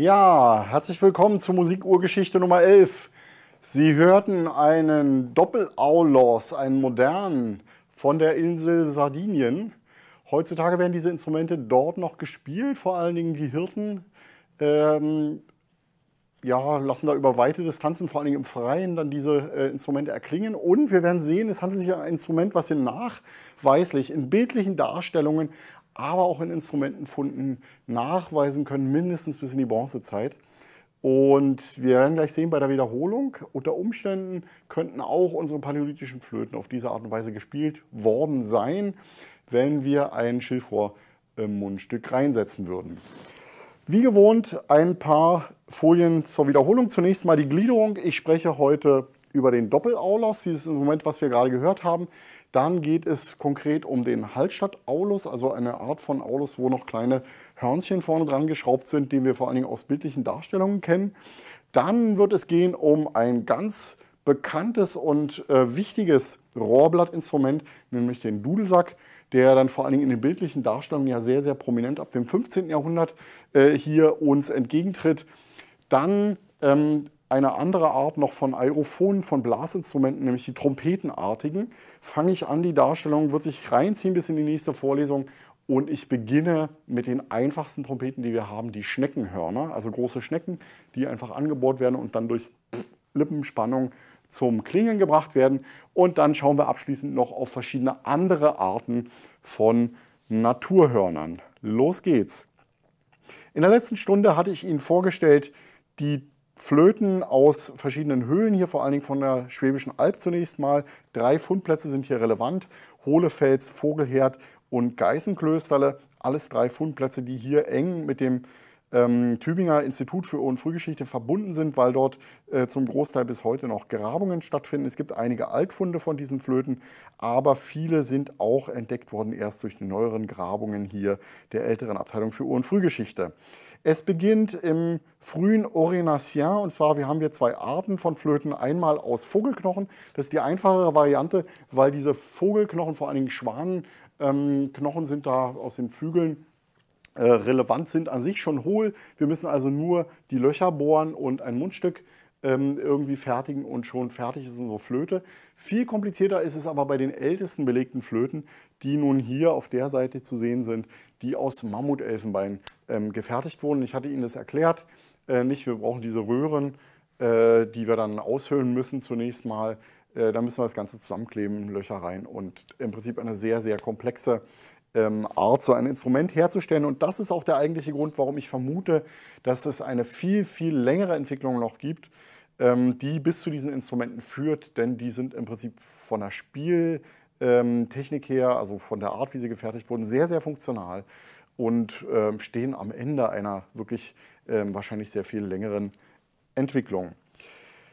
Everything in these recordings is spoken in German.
Ja, herzlich willkommen zur Musikuhrgeschichte Nummer 11. Sie hörten einen Doppel-Aulos, einen modernen, von der Insel Sardinien. Heutzutage werden diese Instrumente dort noch gespielt, vor allen Dingen die Hirten. Ähm, ja, lassen da über weite Distanzen, vor allem im Freien, dann diese äh, Instrumente erklingen. Und wir werden sehen, es handelt sich um ein Instrument, was wir nachweislich in bildlichen Darstellungen aber auch in Instrumentenfunden nachweisen können, mindestens bis in die Bronzezeit. Und wir werden gleich sehen, bei der Wiederholung, unter Umständen könnten auch unsere paläolithischen Flöten auf diese Art und Weise gespielt worden sein, wenn wir ein Schilfrohr im Mundstück reinsetzen würden. Wie gewohnt ein paar Folien zur Wiederholung. Zunächst mal die Gliederung. Ich spreche heute über den Doppelaulos, dieses Instrument, was wir gerade gehört haben. Dann geht es konkret um den Halsstadt-Aulus, also eine Art von Aulus, wo noch kleine Hörnchen vorne dran geschraubt sind, den wir vor allen Dingen aus bildlichen Darstellungen kennen. Dann wird es gehen um ein ganz bekanntes und äh, wichtiges Rohrblattinstrument, nämlich den Dudelsack, der dann vor allen Dingen in den bildlichen Darstellungen ja sehr, sehr prominent ab dem 15. Jahrhundert äh, hier uns entgegentritt. Dann ähm, eine andere Art noch von Aerophonen, von Blasinstrumenten, nämlich die trompetenartigen, fange ich an, die Darstellung wird sich reinziehen bis in die nächste Vorlesung und ich beginne mit den einfachsten Trompeten, die wir haben, die Schneckenhörner, also große Schnecken, die einfach angebohrt werden und dann durch Lippenspannung zum Klingen gebracht werden. Und dann schauen wir abschließend noch auf verschiedene andere Arten von Naturhörnern. Los geht's! In der letzten Stunde hatte ich Ihnen vorgestellt die Flöten aus verschiedenen Höhlen hier, vor allen Dingen von der Schwäbischen Alb zunächst mal. Drei Fundplätze sind hier relevant. Hohlefels, Vogelherd und Geißenklösterle. Alles drei Fundplätze, die hier eng mit dem ähm, Tübinger Institut für Ohr- und Frühgeschichte verbunden sind, weil dort äh, zum Großteil bis heute noch Grabungen stattfinden. Es gibt einige Altfunde von diesen Flöten, aber viele sind auch entdeckt worden erst durch die neueren Grabungen hier der älteren Abteilung für Ohr- und Frühgeschichte. Es beginnt im frühen Orinacien und zwar wir haben wir zwei Arten von Flöten. Einmal aus Vogelknochen, das ist die einfachere Variante, weil diese Vogelknochen, vor allen Dingen Schwanenknochen ähm, sind da aus den Flügeln äh, relevant, sind an sich schon hohl. Wir müssen also nur die Löcher bohren und ein Mundstück ähm, irgendwie fertigen und schon fertig ist unsere Flöte. Viel komplizierter ist es aber bei den ältesten belegten Flöten, die nun hier auf der Seite zu sehen sind die aus Mammutelfenbein ähm, gefertigt wurden. Ich hatte Ihnen das erklärt, äh, nicht, wir brauchen diese Röhren, äh, die wir dann aushöhlen müssen zunächst mal. Äh, da müssen wir das Ganze zusammenkleben, Löcher rein und im Prinzip eine sehr, sehr komplexe ähm, Art, so ein Instrument herzustellen. Und das ist auch der eigentliche Grund, warum ich vermute, dass es eine viel, viel längere Entwicklung noch gibt, ähm, die bis zu diesen Instrumenten führt, denn die sind im Prinzip von der Spiel- ähm, Technik her, also von der Art, wie sie gefertigt wurden, sehr, sehr funktional und ähm, stehen am Ende einer wirklich ähm, wahrscheinlich sehr viel längeren Entwicklung.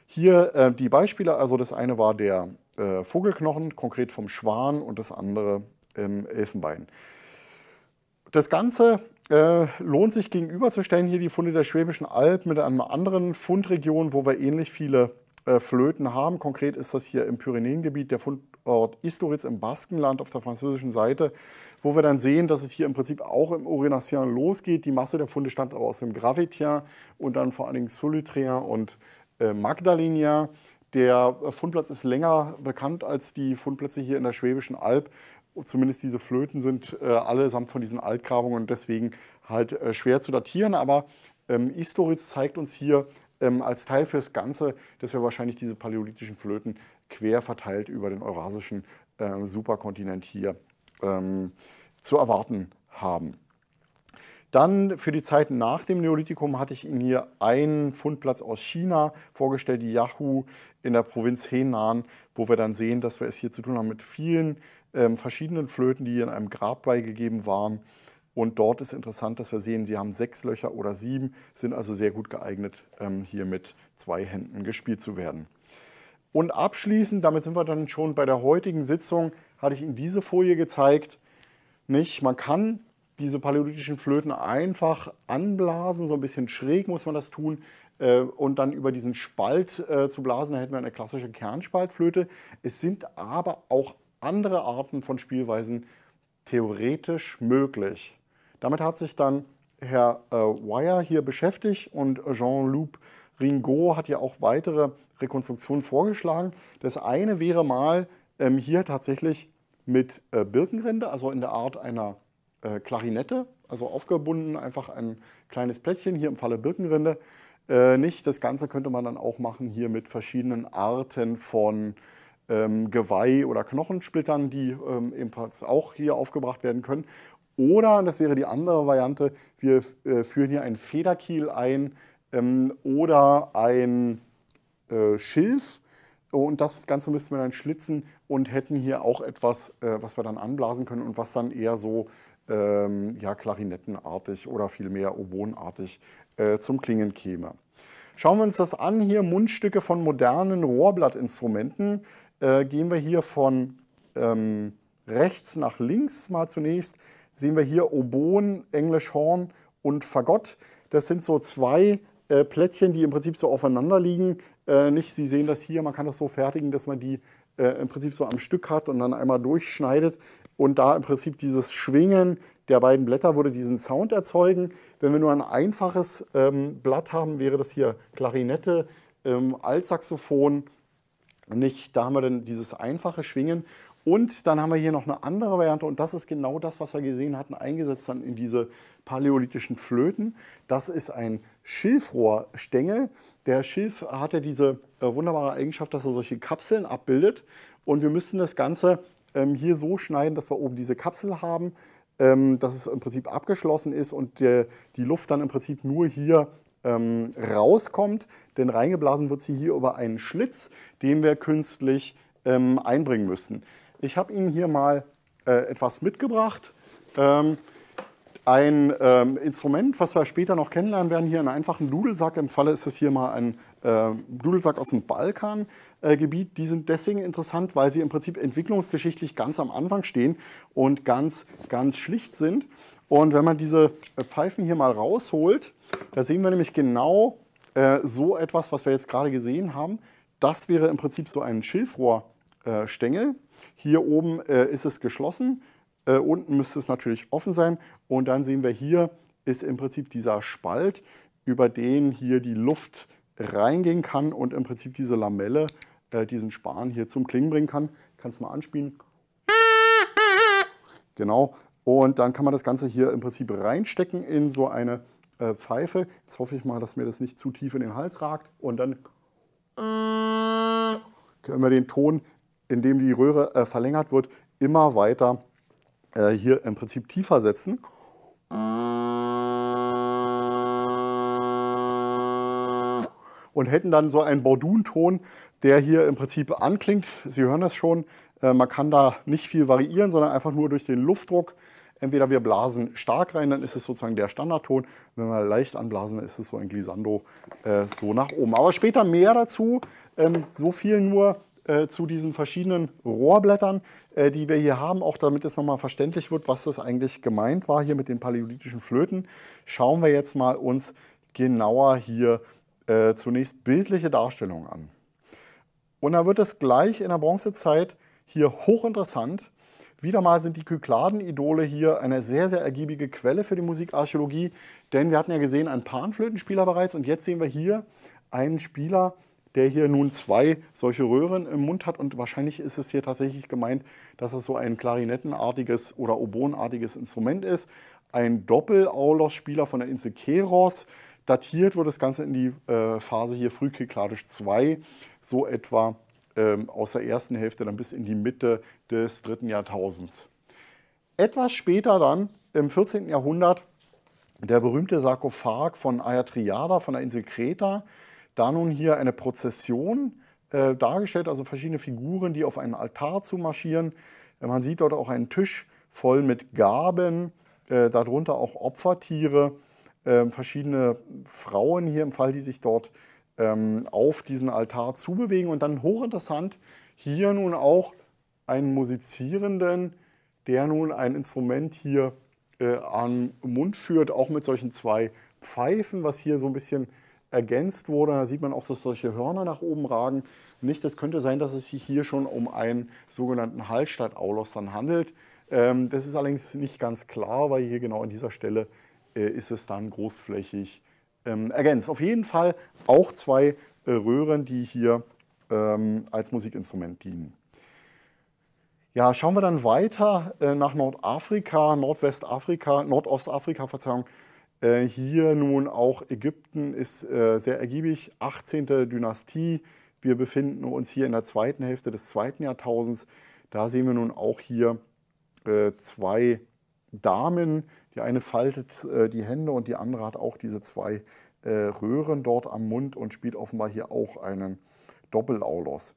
Hier äh, die Beispiele, also das eine war der äh, Vogelknochen, konkret vom Schwan und das andere Elfenbein. Das Ganze äh, lohnt sich gegenüberzustellen, hier die Funde der Schwäbischen Alb mit einer anderen Fundregion, wo wir ähnlich viele äh, Flöten haben. Konkret ist das hier im Pyrenäengebiet der Fund Ort Istoritz im Baskenland auf der französischen Seite, wo wir dann sehen, dass es hier im Prinzip auch im Orinacien losgeht. Die Masse der Funde stammt aber aus dem Gravitien und dann vor allen Dingen Solutria und äh, Magdalénien. Der Fundplatz ist länger bekannt als die Fundplätze hier in der Schwäbischen Alb. Zumindest diese Flöten sind äh, allesamt von diesen Altgrabungen und deswegen halt äh, schwer zu datieren. Aber ähm, Istoritz zeigt uns hier ähm, als Teil fürs Ganze, dass wir wahrscheinlich diese paläolithischen Flöten quer verteilt über den eurasischen äh, Superkontinent hier ähm, zu erwarten haben. Dann für die Zeit nach dem Neolithikum hatte ich Ihnen hier einen Fundplatz aus China vorgestellt, die Yahoo in der Provinz Henan, wo wir dann sehen, dass wir es hier zu tun haben mit vielen ähm, verschiedenen Flöten, die in einem Grab beigegeben waren. Und dort ist interessant, dass wir sehen, sie haben sechs Löcher oder sieben, sind also sehr gut geeignet, ähm, hier mit zwei Händen gespielt zu werden. Und abschließend, damit sind wir dann schon bei der heutigen Sitzung, hatte ich Ihnen diese Folie gezeigt. Nicht? Man kann diese paläolithischen Flöten einfach anblasen, so ein bisschen schräg muss man das tun äh, und dann über diesen Spalt äh, zu blasen, da hätten wir eine klassische Kernspaltflöte. Es sind aber auch andere Arten von Spielweisen theoretisch möglich. Damit hat sich dann Herr äh, Weyer hier beschäftigt und Jean-Loup Ringo hat ja auch weitere Rekonstruktionen vorgeschlagen. Das eine wäre mal ähm, hier tatsächlich mit äh, Birkenrinde, also in der Art einer äh, Klarinette, also aufgebunden, einfach ein kleines Plättchen, hier im Falle Birkenrinde. Äh, nicht, das Ganze könnte man dann auch machen hier mit verschiedenen Arten von ähm, Geweih- oder Knochensplittern, die ähm, ebenfalls auch hier aufgebracht werden können. Oder, das wäre die andere Variante, wir äh, führen hier einen Federkiel ein, ähm, oder ein äh, Schilf. Oh, und das Ganze müssten wir dann schlitzen und hätten hier auch etwas, äh, was wir dann anblasen können und was dann eher so ähm, ja, klarinettenartig oder vielmehr obonartig äh, zum Klingen käme. Schauen wir uns das an, hier Mundstücke von modernen Rohrblattinstrumenten. Äh, gehen wir hier von ähm, rechts nach links mal zunächst, sehen wir hier Obon, Englisch Horn und Fagott. Das sind so zwei äh, Plättchen, die im Prinzip so aufeinander liegen. Äh, nicht, Sie sehen das hier, man kann das so fertigen, dass man die äh, im Prinzip so am Stück hat und dann einmal durchschneidet und da im Prinzip dieses Schwingen der beiden Blätter würde diesen Sound erzeugen. Wenn wir nur ein einfaches ähm, Blatt haben, wäre das hier Klarinette, ähm, Altsaxophon, nicht, da haben wir dann dieses einfache Schwingen und dann haben wir hier noch eine andere Variante und das ist genau das, was wir gesehen hatten, eingesetzt dann in diese paläolithischen Flöten. Das ist ein Schilfrohrstängel. Der Schilf hat ja diese äh, wunderbare Eigenschaft, dass er solche Kapseln abbildet und wir müssten das Ganze ähm, hier so schneiden, dass wir oben diese Kapsel haben, ähm, dass es im Prinzip abgeschlossen ist und der, die Luft dann im Prinzip nur hier ähm, rauskommt, denn reingeblasen wird sie hier über einen Schlitz, den wir künstlich ähm, einbringen müssen. Ich habe Ihnen hier mal äh, etwas mitgebracht. Ähm, ein ähm, Instrument, was wir später noch kennenlernen werden, hier einen einfachen Dudelsack. Im Falle ist es hier mal ein äh, Dudelsack aus dem Balkangebiet. Äh, die sind deswegen interessant, weil sie im Prinzip entwicklungsgeschichtlich ganz am Anfang stehen und ganz, ganz schlicht sind. Und wenn man diese äh, Pfeifen hier mal rausholt, da sehen wir nämlich genau äh, so etwas, was wir jetzt gerade gesehen haben. Das wäre im Prinzip so ein Schilfrohrstängel, hier oben äh, ist es geschlossen, äh, unten müsste es natürlich offen sein und dann sehen wir hier ist im Prinzip dieser Spalt, über den hier die Luft reingehen kann und im Prinzip diese Lamelle äh, diesen Span hier zum Klingen bringen kann. Kannst mal anspielen. Genau. Und dann kann man das Ganze hier im Prinzip reinstecken in so eine äh, Pfeife. Jetzt hoffe ich mal, dass mir das nicht zu tief in den Hals ragt. Und dann können wir den Ton indem die Röhre äh, verlängert wird, immer weiter äh, hier im Prinzip tiefer setzen. Und hätten dann so einen bordun der hier im Prinzip anklingt. Sie hören das schon, äh, man kann da nicht viel variieren, sondern einfach nur durch den Luftdruck. Entweder wir blasen stark rein, dann ist es sozusagen der Standardton. Wenn wir leicht anblasen, dann ist es so ein Glissando äh, so nach oben. Aber später mehr dazu. Ähm, so viel nur äh, zu diesen verschiedenen Rohrblättern, äh, die wir hier haben, auch damit es nochmal verständlich wird, was das eigentlich gemeint war hier mit den paläolithischen Flöten, schauen wir jetzt mal uns genauer hier äh, zunächst bildliche Darstellungen an. Und da wird es gleich in der Bronzezeit hier hochinteressant. Wieder mal sind die Kykladen-Idole hier eine sehr, sehr ergiebige Quelle für die Musikarchäologie, denn wir hatten ja gesehen einen Panflötenspieler bereits und jetzt sehen wir hier einen Spieler der hier nun zwei solche Röhren im Mund hat. Und wahrscheinlich ist es hier tatsächlich gemeint, dass es so ein klarinettenartiges oder oboenartiges Instrument ist. Ein Doppel-Aulos-Spieler von der Insel Keros. Datiert wird das Ganze in die äh, Phase hier Frühkikladisch II, so etwa ähm, aus der ersten Hälfte dann bis in die Mitte des dritten Jahrtausends. Etwas später dann, im 14. Jahrhundert, der berühmte Sarkophag von Ayatriada von der Insel Kreta, da nun hier eine Prozession äh, dargestellt, also verschiedene Figuren, die auf einen Altar zu marschieren. Äh, man sieht dort auch einen Tisch voll mit Gaben, äh, darunter auch Opfertiere, äh, verschiedene Frauen hier im Fall, die sich dort ähm, auf diesen Altar zubewegen. Und dann hochinteressant, hier nun auch einen Musizierenden, der nun ein Instrument hier äh, an Mund führt, auch mit solchen zwei Pfeifen, was hier so ein bisschen ergänzt wurde. Da sieht man auch, dass solche Hörner nach oben ragen. Nicht, es könnte sein, dass es sich hier schon um einen sogenannten Hallstatt-Aulos dann handelt. Ähm, das ist allerdings nicht ganz klar, weil hier genau an dieser Stelle äh, ist es dann großflächig ähm, ergänzt. Auf jeden Fall auch zwei äh, Röhren, die hier ähm, als Musikinstrument dienen. Ja, schauen wir dann weiter äh, nach Nordafrika, Nordwestafrika, Nordostafrika, Verzeihung. Äh, hier nun auch Ägypten ist äh, sehr ergiebig, 18. Dynastie. Wir befinden uns hier in der zweiten Hälfte des zweiten Jahrtausends. Da sehen wir nun auch hier äh, zwei Damen. Die eine faltet die Hände und die andere hat auch diese zwei Röhren dort am Mund und spielt offenbar hier auch einen Doppelaulos.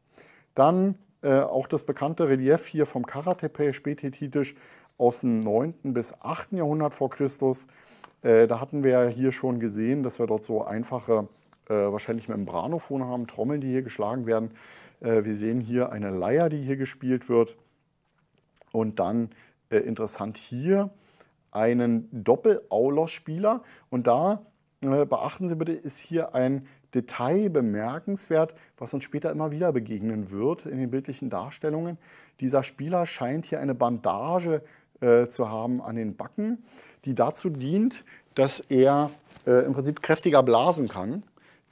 Dann auch das bekannte Relief hier vom Karatepe, späthethitisch aus dem 9. bis 8. Jahrhundert vor Christus. Äh, da hatten wir ja hier schon gesehen, dass wir dort so einfache, äh, wahrscheinlich Membranophone haben, Trommeln, die hier geschlagen werden. Äh, wir sehen hier eine Leier, die hier gespielt wird. Und dann interessant hier einen Doppel-Aulos-Spieler. Und da beachten Sie bitte, ist hier ein Detail bemerkenswert, was uns später immer wieder begegnen wird in den bildlichen Darstellungen. Dieser Spieler scheint hier eine Bandage zu äh, zu haben an den Backen, die dazu dient, dass er äh, im Prinzip kräftiger blasen kann.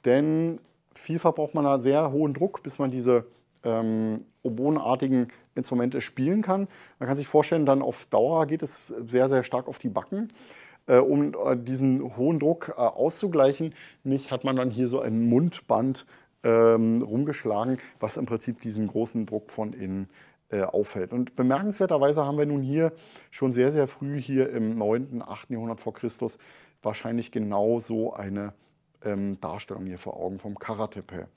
Denn vielfach braucht man da sehr hohen Druck, bis man diese ähm, oboenartigen Instrumente spielen kann. Man kann sich vorstellen, dann auf Dauer geht es sehr, sehr stark auf die Backen. Äh, um äh, diesen hohen Druck äh, auszugleichen, nicht hat man dann hier so ein Mundband ähm, rumgeschlagen, was im Prinzip diesen großen Druck von innen äh, äh, auffällt. Und bemerkenswerterweise haben wir nun hier schon sehr, sehr früh hier im 9., 8. Jahrhundert vor Christus wahrscheinlich genau so eine ähm, Darstellung hier vor Augen vom Karatepe.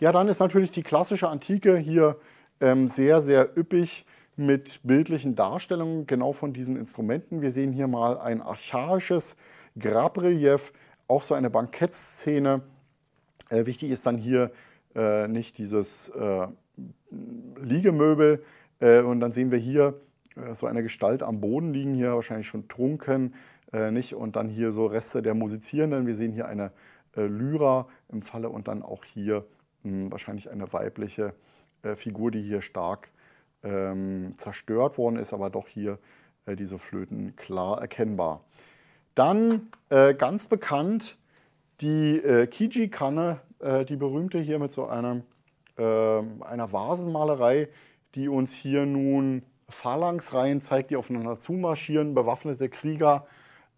Ja, dann ist natürlich die klassische Antike hier ähm, sehr, sehr üppig mit bildlichen Darstellungen genau von diesen Instrumenten. Wir sehen hier mal ein archaisches Grabrelief, auch so eine Bankettszene. Äh, wichtig ist dann hier äh, nicht dieses äh, Liegemöbel äh, und dann sehen wir hier äh, so eine Gestalt am Boden liegen, hier wahrscheinlich schon trunken, äh, nicht? Und dann hier so Reste der Musizierenden. Wir sehen hier eine äh, Lyra im Falle und dann auch hier mh, hm, wahrscheinlich eine weibliche äh, Figur, die hier stark ähm, zerstört worden ist, aber doch hier diese Flöten klar erkennbar. Dann äh, ganz bekannt die äh, Kiji-Kanne, äh, die berühmte hier mit so einem äh, einer Vasenmalerei, die uns hier nun Phalanxreihen zeigt, die aufeinander zumarschieren, bewaffnete Krieger,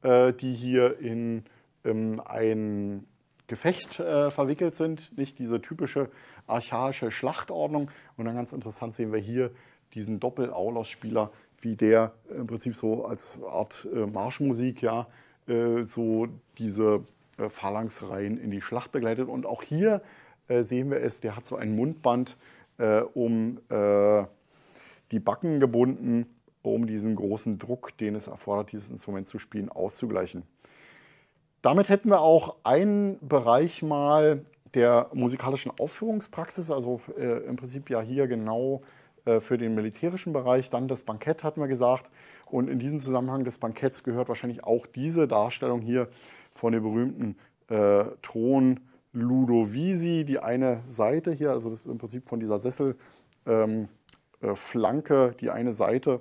äh, die hier in ähm, ein Gefecht äh, verwickelt sind, nicht diese typische archaische Schlachtordnung. Und dann ganz interessant sehen wir hier diesen Doppel-Aulos-Spieler, wie der im Prinzip so als Art Marschmusik ja so diese Phalanxreihen in die Schlacht begleitet. Und auch hier äh, sehen wir es, der hat so ein Mundband äh, um äh, die Backen gebunden, um diesen großen Druck, den es erfordert, dieses Instrument zu spielen, auszugleichen. Damit hätten wir auch einen Bereich mal der musikalischen Aufführungspraxis, also äh, im Prinzip ja hier genau äh, für den militärischen Bereich, dann das Bankett hatten wir gesagt und in diesem Zusammenhang des Banketts gehört wahrscheinlich auch diese Darstellung hier von der berühmten äh, Thron Ludovisi, die eine Seite hier, also das ist im Prinzip von dieser Sesselflanke, ähm, äh, die eine Seite,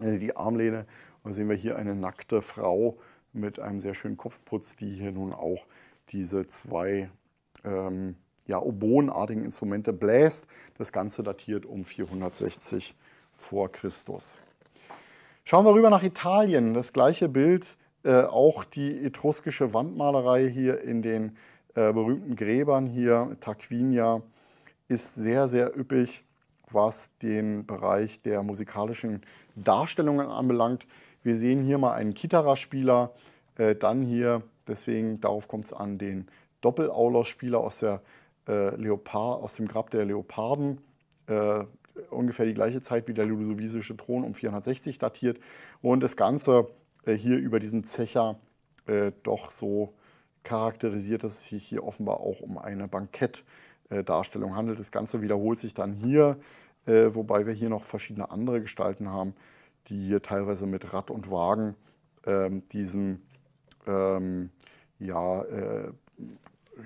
äh, die Armlehne. Und da sehen wir hier eine nackte Frau mit einem sehr schönen Kopfputz, die hier nun auch diese zwei ähm, ja, oboenartigen Instrumente bläst. Das Ganze datiert um 460 vor Christus. Schauen wir rüber nach Italien. Das gleiche Bild, äh, auch die etruskische Wandmalerei hier in den äh, berühmten Gräbern hier, Tarquinia, ist sehr, sehr üppig, was den Bereich der musikalischen Darstellungen anbelangt. Wir sehen hier mal einen kitarra spieler äh, dann hier, deswegen darauf kommt es an, den Doppelaulos-Spieler aus, der, äh, Leopard, aus dem Grab der Leoparden, äh, ungefähr die gleiche Zeit wie der ludovisische Thron um 460 datiert und das Ganze äh, hier über diesen Zecher äh, doch so charakterisiert, dass es sich hier offenbar auch um eine Bankettdarstellung handelt. Das Ganze wiederholt sich dann hier, äh, wobei wir hier noch verschiedene andere Gestalten haben, die hier teilweise mit Rad und Wagen ähm, diesem ähm, ja, äh,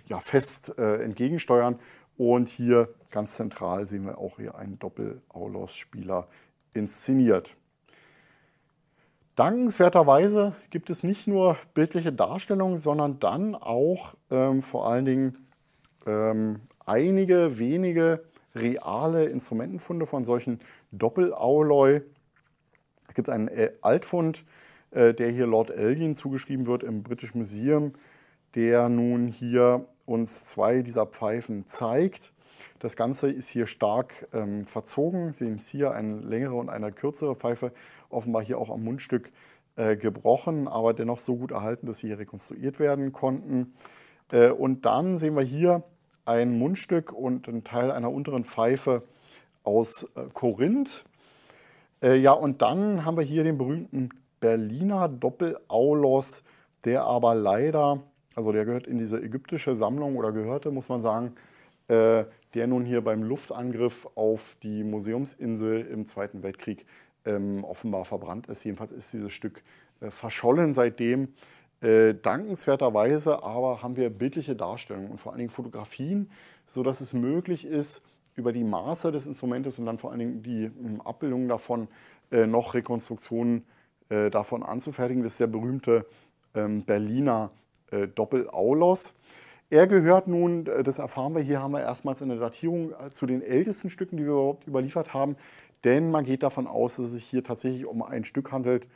ja, Fest äh, entgegensteuern. Und hier ganz zentral sehen wir auch hier einen Doppel-Aulos-Spieler inszeniert. Dankenswerterweise gibt es nicht nur bildliche Darstellungen, sondern dann auch ähm, vor allen Dingen ähm, einige wenige reale Instrumentenfunde von solchen Doppelauloi. Es gibt einen äh, Altfund, äh, der hier Lord Elgin zugeschrieben wird im British Museum, der nun hier uns zwei dieser Pfeifen zeigt. Das Ganze ist hier stark ähm, verzogen. Sie haben hier eine längere und eine kürzere Pfeife, offenbar hier auch am Mundstück äh, gebrochen, aber dennoch so gut erhalten, dass sie hier rekonstruiert werden konnten. Äh, und dann sehen wir hier ein Mundstück und einen Teil einer unteren Pfeife aus äh, Korinth. Äh, ja, und dann haben wir hier den berühmten Berliner Doppelaulos, der aber leider, also der gehört in diese ägyptische Sammlung oder gehörte, muss man sagen, äh, der nun hier beim Luftangriff auf die Museumsinsel im Zweiten Weltkrieg ähm, offenbar verbrannt ist. Jedenfalls ist dieses Stück äh, verschollen seitdem. Äh, dankenswerterweise aber haben wir bildliche Darstellungen und vor allen Dingen Fotografien, sodass es möglich ist, über die Maße des Instrumentes und dann vor allen Dingen die um, hm, Abbildungen davon äh, noch Rekonstruktionen äh, davon anzufertigen. Das ist der berühmte ähm, Berliner äh, Doppelaulos. Er gehört nun, äh, das erfahren wir hier, haben wir erstmals in der Datierung äh, zu den ältesten Stücken, die wir überhaupt überliefert haben, denn man geht davon aus, dass es sich hier tatsächlich um ein Stück handelt,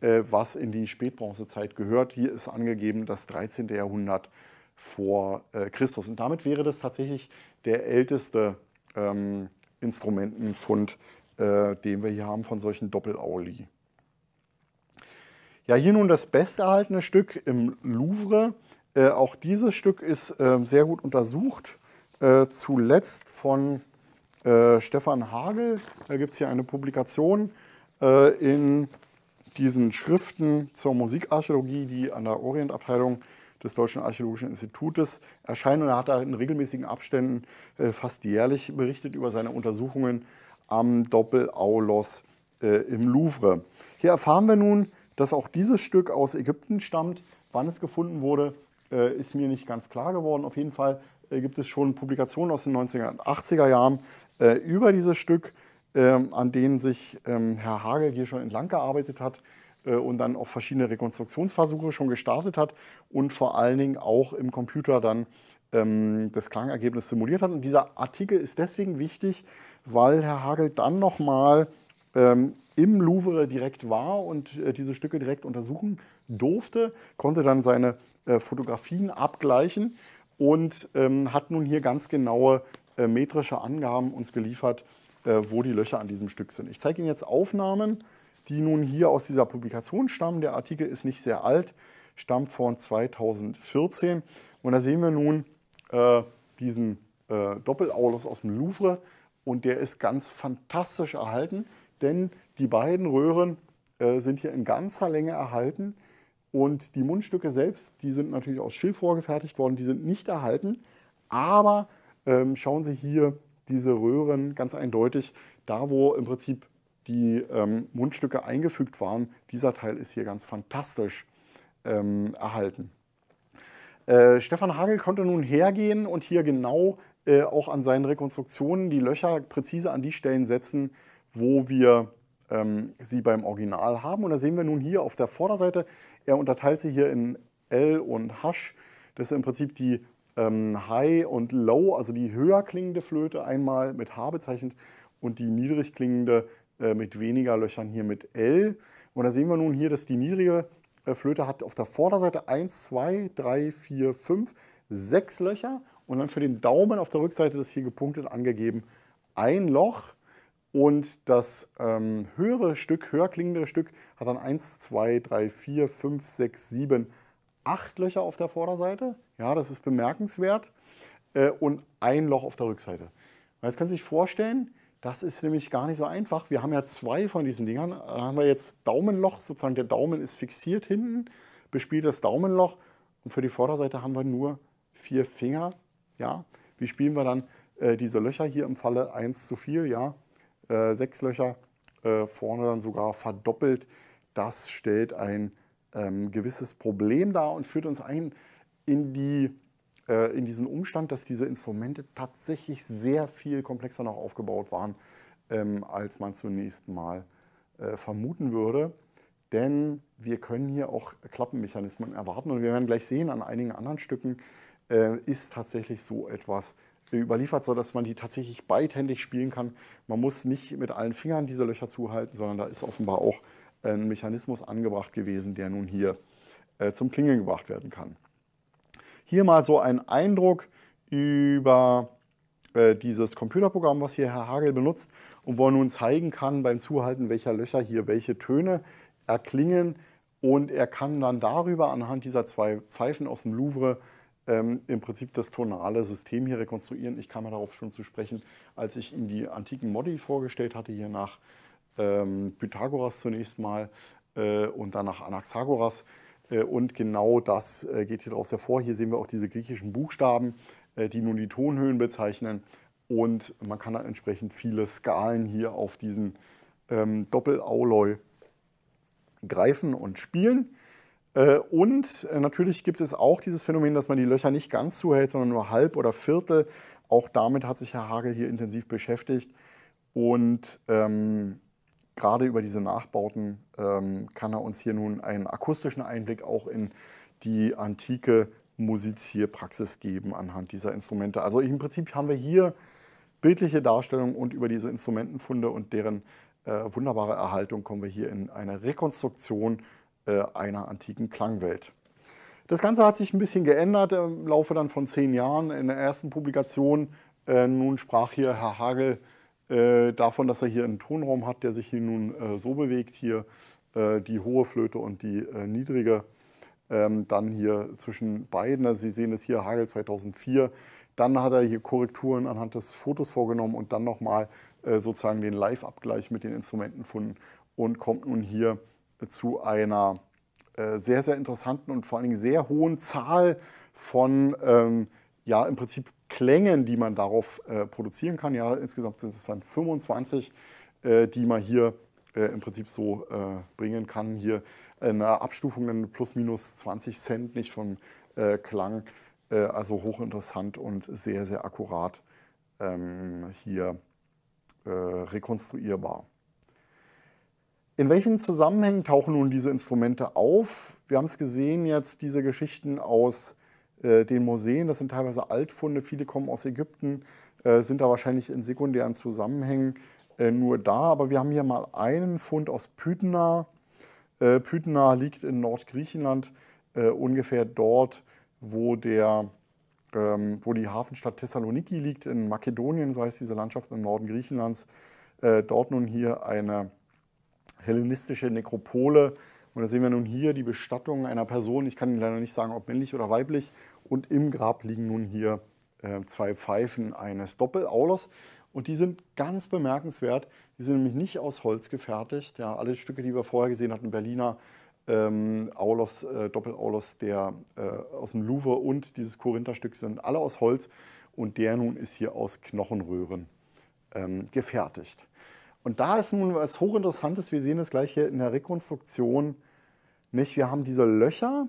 äh, was in die Spätbronzezeit gehört. Hier ist angegeben das 13. Jahrhundert vor Christus. Und damit wäre das tatsächlich der älteste ähm, Instrumentenfund, äh, den wir hier haben von solchen Doppelauli. Ja, hier nun das besterhaltene Stück im Louvre. Äh, auch dieses Stück ist äh, sehr gut untersucht. Äh, zuletzt von äh, Stefan Hagel. Da gibt es hier eine Publikation äh, in diesen Schriften zur Musikarchäologie, die an der Orientabteilung des Deutschen Archäologischen Institutes erscheinen. Und er hat da in regelmäßigen Abständen fast jährlich berichtet über seine Untersuchungen am Doppelaulos im Louvre. Hier erfahren wir nun, dass auch dieses Stück aus Ägypten stammt, wann es gefunden wurde äh, ist mir nicht ganz klar geworden. Auf jeden Fall äh, gibt es schon Publikationen aus den 90er und 80er Jahren äh, über dieses Stück, ähm, an denen sich ähm, Herr Hagel hier schon entlang gearbeitet hat äh, und dann auch verschiedene Rekonstruktionsversuche schon gestartet hat und vor allen Dingen auch im Computer dann ähm, das Klangergebnis simuliert hat. Und dieser Artikel ist deswegen wichtig, weil Herr Hagel dann nochmal ähm, im Louvre direkt war und äh, diese Stücke direkt untersuchen durfte, konnte dann seine äh, Fotografien abgleichen und ähm, hat nun hier ganz genaue äh, metrische Angaben uns geliefert, äh, wo die Löcher an diesem Stück sind. Ich zeige Ihnen jetzt Aufnahmen, die nun hier aus dieser Publikation stammen. Der Artikel ist nicht sehr alt, stammt von 2014. Und da sehen wir nun äh, diesen äh, Doppelaulus aus dem Louvre und der ist ganz fantastisch erhalten, denn die beiden Röhren äh, sind hier in ganzer Länge erhalten. Und die Mundstücke selbst, die sind natürlich aus Schilfrohr gefertigt worden, die sind nicht erhalten. Aber ähm, schauen Sie hier diese Röhren ganz eindeutig, da wo im Prinzip die ähm, Mundstücke eingefügt waren, dieser Teil ist hier ganz fantastisch ähm, erhalten. Äh, Stefan Hagel konnte nun hergehen und hier genau äh, auch an seinen Rekonstruktionen die Löcher präzise an die Stellen setzen, wo wir ähm, sie beim Original haben. Und da sehen wir nun hier auf der Vorderseite er unterteilt sie hier in L und Hasch. Das ist im Prinzip die ähm, High und Low, also die höher klingende Flöte einmal mit H bezeichnet und die niedrig klingende äh, mit weniger Löchern hier mit L. Und da sehen wir nun hier, dass die niedrige äh, Flöte hat auf der Vorderseite 1, 2, 3, 4, 5, 6 Löcher und dann für den Daumen auf der Rückseite, das hier gepunktet angegeben, ein Loch. Und das ähm, höhere Stück, höher klingende Stück hat dann 1, 2, 3, 4, 5, 6, 7, 8 Löcher auf der Vorderseite. Ja, das ist bemerkenswert. Äh, und ein Loch auf der Rückseite. Und jetzt kannst du dich vorstellen, das ist nämlich gar nicht so einfach. Wir haben ja zwei von diesen Dingern. Da haben wir jetzt Daumenloch, sozusagen der Daumen ist fixiert hinten, bespielt das Daumenloch. Und für die Vorderseite haben wir nur vier Finger. Ja, wie spielen wir dann äh, diese Löcher hier im Falle 1 zu 4? Ja, äh, Löcher, äh, vorne dann sogar verdoppelt. Das stellt ein ähm, gewisses Problem dar und führt uns ein in, die, äh, in diesen Umstand, dass diese Instrumente tatsächlich sehr viel komplexer noch aufgebaut waren, ähm, als man zunächst mal äh, vermuten würde. Denn wir können hier auch Klappenmechanismen erwarten und wir werden gleich sehen, an einigen anderen Stücken äh, ist tatsächlich so etwas äh, überliefert, sodass man die tatsächlich beidhändig spielen kann. Man muss nicht mit allen Fingern diese Löcher zuhalten, sondern da ist offenbar auch äh, ein Mechanismus angebracht gewesen, der nun hier äh, zum Klingeln gebracht werden kann. Hier mal so ein Eindruck über äh, dieses Computerprogramm, was hier Herr Hagel benutzt und wo er nun zeigen kann beim Zuhalten, welcher Löcher hier welche Töne erklingen und er kann dann darüber anhand dieser zwei Pfeifen aus dem Louvre ähm, im Prinzip das tonale System hier rekonstruieren. Ich kam ja darauf schon zu sprechen, als ich Ihnen die antiken Modi vorgestellt hatte, hier nach ähm, Pythagoras zunächst mal äh, und dann nach Anaxagoras. Äh, und genau das äh, geht hier daraus hervor. Hier sehen wir auch diese griechischen Buchstaben, äh, die nun die Tonhöhen bezeichnen. Und man kann dann entsprechend viele Skalen hier auf diesen ähm, Doppel-Auloi greifen und spielen. Äh, und äh, natürlich gibt es auch dieses Phänomen, dass man die Löcher nicht ganz zuhält, sondern nur halb oder Viertel. Auch damit hat sich Herr Hagel hier intensiv beschäftigt. Und ähm, gerade über diese Nachbauten ähm, kann er uns hier nun einen akustischen Einblick auch in die antike Musizierpraxis geben anhand dieser Instrumente. Also im Prinzip haben wir hier bildliche Darstellungen und über diese Instrumentenfunde und deren äh, wunderbare Erhaltung kommen wir hier in eine Rekonstruktion äh, einer antiken Klangwelt. Das Ganze hat sich ein bisschen geändert im Laufe dann von zehn Jahren. In der ersten Publikation äh, nun sprach hier Herr Hagel äh, davon, dass er hier einen Tonraum hat, der sich hier nun äh, so bewegt, hier äh, die hohe Flöte und die äh, niedrige, ähm, dann hier zwischen beiden. Also Sie sehen es hier, Hagel 2004. Dann hat er hier Korrekturen anhand des Fotos vorgenommen und dann nochmal sozusagen den Live-Abgleich mit den Instrumenten gefunden und kommt nun hier zu einer äh, sehr, sehr interessanten und vor allen Dingen sehr hohen Zahl von, ähm, ja, im Prinzip Klängen, die man darauf äh, produzieren kann. Ja, insgesamt sind es dann 25, äh, die man hier äh, im Prinzip so äh, bringen kann. Hier eine Abstufung, in plus minus 20 Cent, nicht vom äh, Klang. also hochinteressant und sehr, sehr akkurat ähm, hier rekonstruierbar. In welchen Zusammenhängen tauchen nun diese Instrumente auf? Wir haben es gesehen jetzt, diese Geschichten aus äh, den Museen, das sind teilweise Altfunde, viele kommen aus Ägypten, äh, sind da wahrscheinlich in sekundären Zusammenhängen äh, nur da. Aber wir haben hier mal einen Fund aus Pydna. Äh, Pydna liegt in Nordgriechenland, äh, ungefähr dort, wo, der, ähm, wo die Hafenstadt Thessaloniki liegt, in Makedonien, so heißt diese Landschaft im Norden Griechenlands. Äh, dort nun hier eine hellenistische Nekropole. Und da sehen wir nun hier die Bestattung einer Person. Ich kann Ihnen leider nicht sagen, ob männlich oder weiblich. Und im Grab liegen nun hier äh, zwei Pfeifen eines Doppelaulos. Und die sind ganz bemerkenswert. Die sind nämlich nicht aus Holz gefertigt. Ja, alle Stücke, die wir vorher gesehen hatten, Berliner ähm, Aulos, äh, Doppelaulos der, äh, aus dem Louvre und dieses Korintherstück sind alle aus Holz. Und der nun ist hier aus Knochenröhren ähm, gefertigt. Und da ist nun was Hochinteressantes, wir sehen es gleich hier in der Rekonstruktion nicht. Wir haben diese Löcher,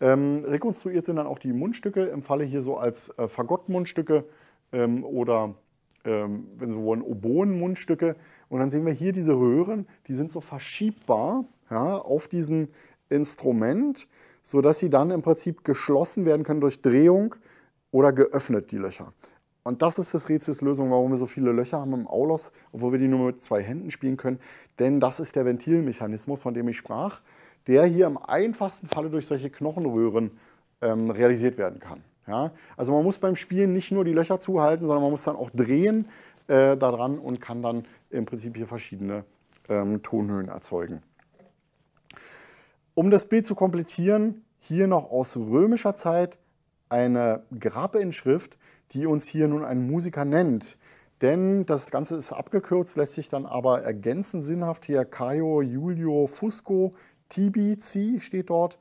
ähm, rekonstruiert sind dann auch die Mundstücke, im Falle hier so als äh, Fagottmundstücke ähm, oder, ähm, wenn Sie wollen, Oboenmundstücke. Und dann sehen wir hier diese Röhren, die sind so verschiebbar ja, auf diesem Instrument, sodass sie dann im Prinzip geschlossen werden können durch Drehung oder geöffnet, die Löcher. Und das ist das Rätsels Lösung, warum wir so viele Löcher haben im Aulos, obwohl wir die nur mit zwei Händen spielen können. Denn das ist der Ventilmechanismus, von dem ich sprach, der hier im einfachsten Falle durch solche Knochenröhren ähm, realisiert werden kann. Ja? Also man muss beim Spielen nicht nur die Löcher zuhalten, sondern man muss dann auch drehen äh, daran und kann dann im Prinzip hier verschiedene ähm, Tonhöhen erzeugen. Um das Bild zu komplizieren, hier noch aus römischer Zeit eine in Schrift, die uns hier nun einen Musiker nennt. Denn das Ganze ist abgekürzt, lässt sich dann aber ergänzen sinnhaft. Hier Caio Julio Fusco TBC steht dort.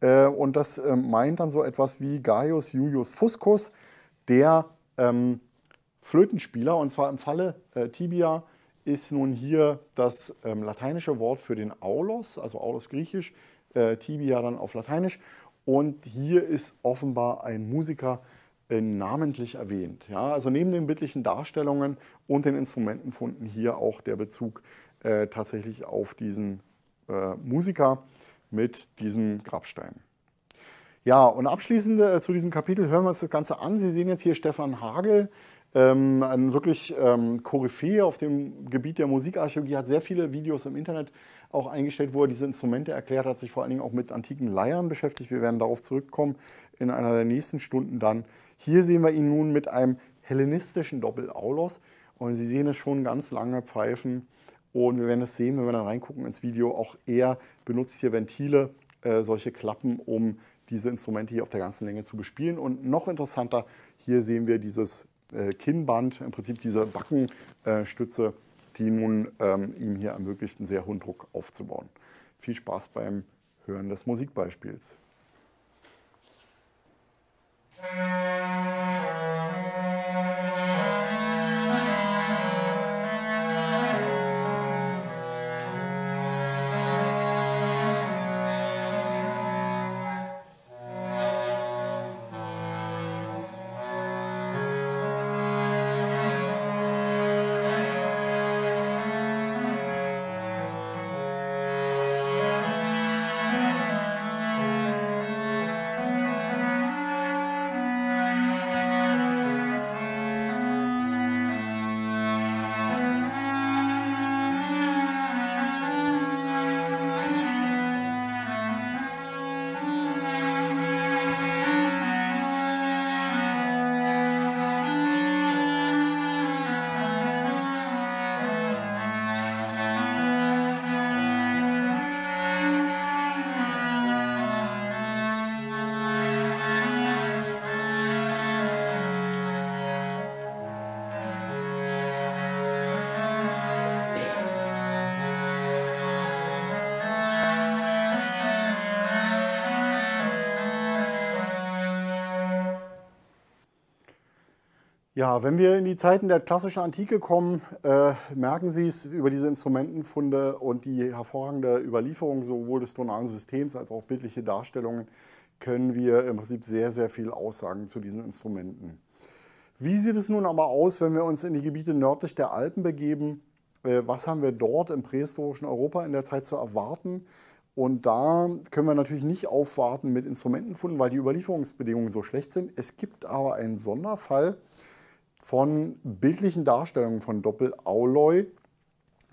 Äh, und das äh, meint dann so etwas wie Gaius Julius Fuscus, der ähm, Flötenspieler. Und zwar im Falle äh, Tibia ist nun hier das ähm, lateinische Wort für den Aulos, also Aulos griechisch, äh, Tibia dann auf Lateinisch. Und hier ist offenbar ein Musiker, der äh, namentlich erwähnt. Ja, also neben den bildlichen Darstellungen und den Instrumentenfunden hier auch der Bezug äh, tatsächlich auf diesen äh, Musiker mit diesem Grabstein. Ja, und abschließend äh, zu diesem Kapitel hören wir uns das Ganze an. Sie sehen jetzt hier Stefan Hagel, ähm, ein wirklich ähm, Koryphäe auf dem Gebiet der Musikarchäologie, hat sehr viele Videos im Internet auch eingestellt, wo er diese Instrumente erklärt hat, sich vor allen Dingen auch mit antiken Leiern beschäftigt. Wir werden darauf zurückkommen in einer der nächsten Stunden dann. Hier sehen wir ihn nun mit einem hellenistischen Doppelaulos und Sie sehen es schon ganz lange pfeifen und wir werden es sehen, wenn wir dann reingucken ins Video, auch er benutzt hier Ventile, äh, solche Klappen, um diese Instrumente hier auf der ganzen Länge zu bespielen. Und noch interessanter, hier sehen wir dieses äh, Kinnband, im Prinzip diese Backenstütze, äh, die nun ähm, ihm hier ermöglicht, einen sehr hohen Druck aufzubauen. Viel Spaß beim Hören des Musikbeispiels. Ja, wenn wir in die Zeiten der klassischen Antike kommen, äh, merken Sie es über diese Instrumentenfunde und die hervorragende Überlieferung sowohl des tonalen Systems als auch bildliche Darstellungen können wir im Prinzip sehr, sehr viel aussagen zu diesen Instrumenten. Wie sieht es nun aber aus, wenn wir uns in die Gebiete nördlich der Alpen begeben? Äh, was haben wir dort im prähistorischen Europa in der Zeit zu erwarten? Und da können wir natürlich nicht aufwarten mit Instrumentenfunden, weil die Überlieferungsbedingungen so schlecht sind. Es gibt aber einen Sonderfall, von bildlichen Darstellungen von Doppelauloy,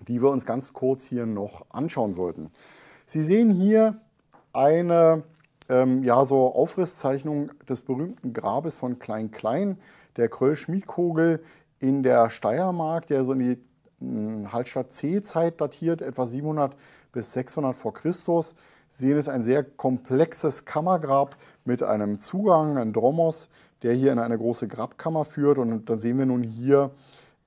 die wir uns ganz kurz hier noch anschauen sollten. Sie sehen hier eine ähm, ja, so Aufrisszeichnung des berühmten Grabes von Klein Klein, der Kröll-Schmiedkogel in der Steiermark, der so in die hm, Hallstatt C-Zeit datiert, etwa 700 bis 600 vor Christus. Sie sehen es ein sehr komplexes Kammergrab mit einem Zugang, ein Dromos, der hier in eine große Grabkammer führt. Und dann sehen wir nun hier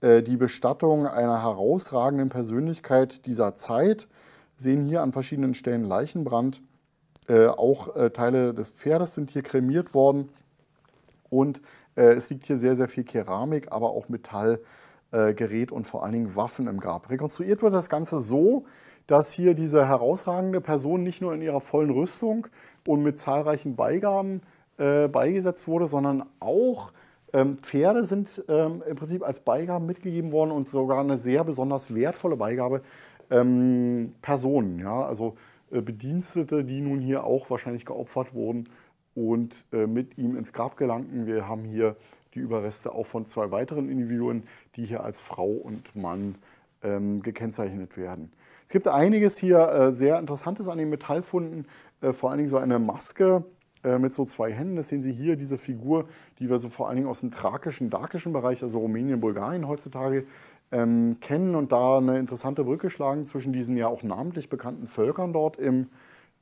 äh, die Bestattung einer herausragenden Persönlichkeit dieser Zeit, sehen hier an verschiedenen Stellen Leichenbrand. Äh, auch äh, Teile des Pferdes sind hier kremiert worden. Und äh, es liegt hier sehr, sehr viel Keramik, aber auch Metall. Äh, Gerät und vor allen Dingen Waffen im Grab. Rekonstruiert wird das Ganze so, dass hier diese herausragende Person nicht nur in ihrer vollen Rüstung und mit zahlreichen Beigaben äh, beigesetzt wurde, sondern auch ähm, Pferde sind ähm, im Prinzip als Beigaben mitgegeben worden und sogar eine sehr besonders wertvolle Beigabe ähm, Personen, ja, also äh, Bedienstete, die nun hier auch wahrscheinlich geopfert wurden und äh, mit ihm ins Grab gelangten. Wir haben hier die Überreste auch von zwei weiteren Individuen, die hier als Frau und Mann ähm, gekennzeichnet werden. Es gibt einiges hier äh, sehr Interessantes an den Metallfunden, äh, vor allen Dingen so eine Maske, äh, mit so zwei Händen. Das sehen Sie hier, diese Figur, die wir so vor allen Dingen aus dem thrakischen, dakischen Bereich, also Rumänien, Bulgarien heutzutage ähm, kennen und da eine interessante Brücke schlagen zwischen diesen ja auch namentlich bekannten Völkern dort im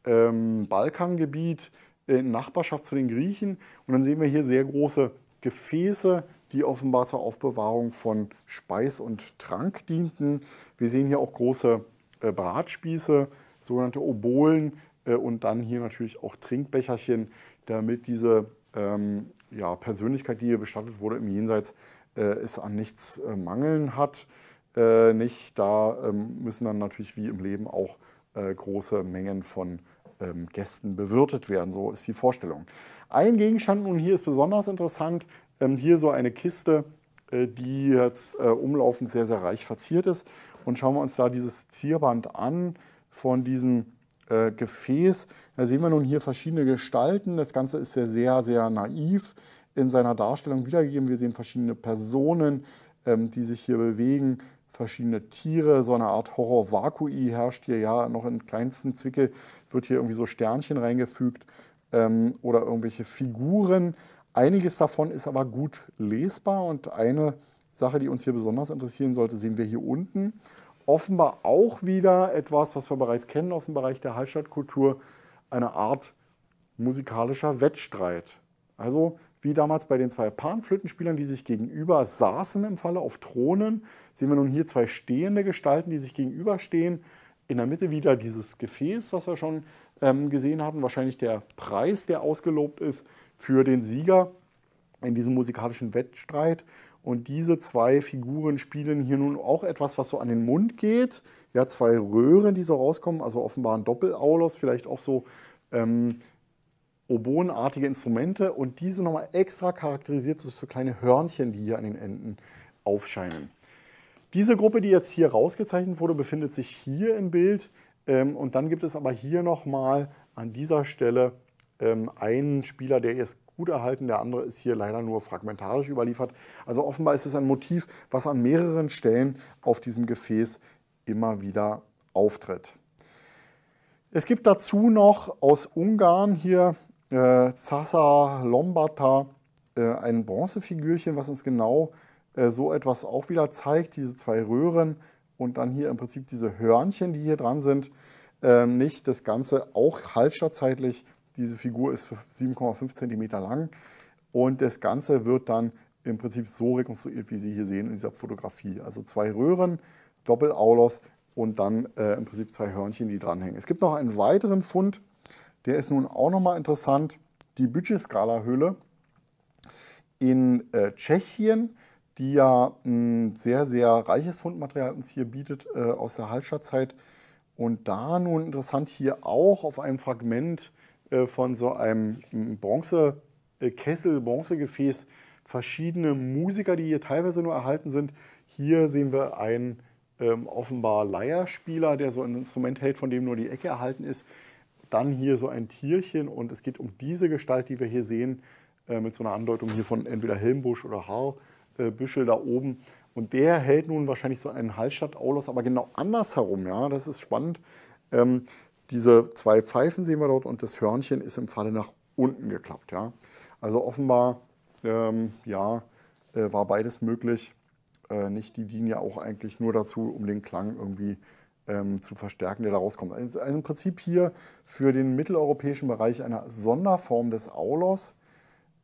ähm, Balkangebiet äh, in Nachbarschaft zu den Griechen. Und dann sehen wir hier sehr große Gefäße, die offenbar zur Aufbewahrung von Speis und Trank dienten. Wir sehen hier auch große äh, Bratspieße, sogenannte Obolen, äh, und dann hier natürlich auch Trinkbecherchen, damit diese ähm, ja, Persönlichkeit, die hier bestattet wurde im Jenseits, äh, es an nichts äh, mangeln hat. Äh, nicht, da ähm, müssen dann natürlich wie im Leben auch äh, große Mengen von ähm, Gästen bewirtet werden. So ist die Vorstellung. Ein Gegenstand nun hier ist besonders interessant. Ähm, hier so eine Kiste, äh, die jetzt umlaufend sehr, sehr reich verziert ist. Und schauen wir uns da dieses Zierband an von diesem äh, Gefäß. Da sehen wir nun hier verschiedene Gestalten. Das Ganze ist ja sehr, sehr naiv in seiner Darstellung wiedergegeben. Wir sehen verschiedene Personen, ähm, die sich hier bewegen, verschiedene Tiere. So eine Art Horror-Vakui herrscht hier ja noch in kleinsten Zwickel. Wird hier irgendwie so Sternchen reingefügt ähm, oder irgendwelche Figuren. Einiges davon ist aber gut lesbar und eine Sache, die uns hier besonders interessieren sollte, sehen wir hier unten offenbar auch wieder etwas, was wir bereits kennen aus dem Bereich der Hallstattkultur, eine Art musikalischer Wettstreit. Also wie damals bei den zwei Panflötenspielern, die sich gegenüber saßen im Falle auf Thronen, sehen wir nun hier zwei stehende Gestalten, die sich gegenüberstehen. In der Mitte wieder dieses Gefäß, was wir schon ähm, gesehen hatten, wahrscheinlich der Preis, der ausgelobt ist für den Sieger in diesem musikalischen Wettstreit. Und diese zwei Figuren spielen hier nun auch etwas, was so an den Mund geht. Ja, zwei Röhren, die so rauskommen, also offenbar ein Doppelaulos, vielleicht auch so ähm, oboenartige Instrumente. Und diese nochmal extra charakterisiert durch so kleine Hörnchen, die hier an den Enden aufscheinen. Diese Gruppe, die jetzt hier rausgezeichnet wurde, befindet sich hier im Bild. Ähm, und dann gibt es aber hier nochmal an dieser Stelle ähm, ein Spieler, der ist gut erhalten, der andere ist hier leider nur fragmentarisch überliefert. Also offenbar ist es ein Motiv, was an mehreren Stellen auf diesem Gefäß immer wieder auftritt. Es gibt dazu noch aus Ungarn hier äh, Zasa Lombata, äh, ein Bronzefigürchen, was uns genau äh, so etwas auch wieder zeigt, diese zwei Röhren und dann hier im Prinzip diese Hörnchen, die hier dran sind. Ähm, nicht das Ganze auch halbstadtzeitlich diese Figur ist 7,5 cm lang und das Ganze wird dann im Prinzip so rekonstruiert, wie Sie hier sehen in dieser Fotografie. Also zwei Röhren, Doppelaulos und dann äh, im Prinzip zwei Hörnchen, die dranhängen. Es gibt noch einen weiteren Fund, der ist nun auch nochmal interessant, die Budgetskala-Höhle in äh, Tschechien, die ja ein sehr, sehr reiches Fundmaterial uns hier bietet äh, aus der Hallstattzeit. Und da nun interessant hier auch auf einem Fragment äh, von so einem mm, Bronzekessel, äh, Bronzegefäß verschiedene Musiker, die hier teilweise nur erhalten sind. Hier sehen wir einen ähm, offenbar Leierspieler, der so ein Instrument hält, von dem nur die Ecke erhalten ist. Dann hier so ein Tierchen und es geht um diese Gestalt, die wir hier sehen, äh, mit so einer Andeutung hier von entweder Helmbusch oder Haarbüschel äh, da oben. Und der hält nun wahrscheinlich so einen Hallstatt-Aulos, aber genau andersherum. Ja? Das ist spannend. Ähm, diese zwei Pfeifen sehen wir dort und das Hörnchen ist im Falle nach unten geklappt. Ja? Also offenbar ähm, ja, äh, war beides möglich. Äh, nicht die dienen ja auch eigentlich nur dazu, um den Klang irgendwie ähm, zu verstärken, der da rauskommt. Also, also Im Prinzip hier für den mitteleuropäischen Bereich eine Sonderform des Aulos.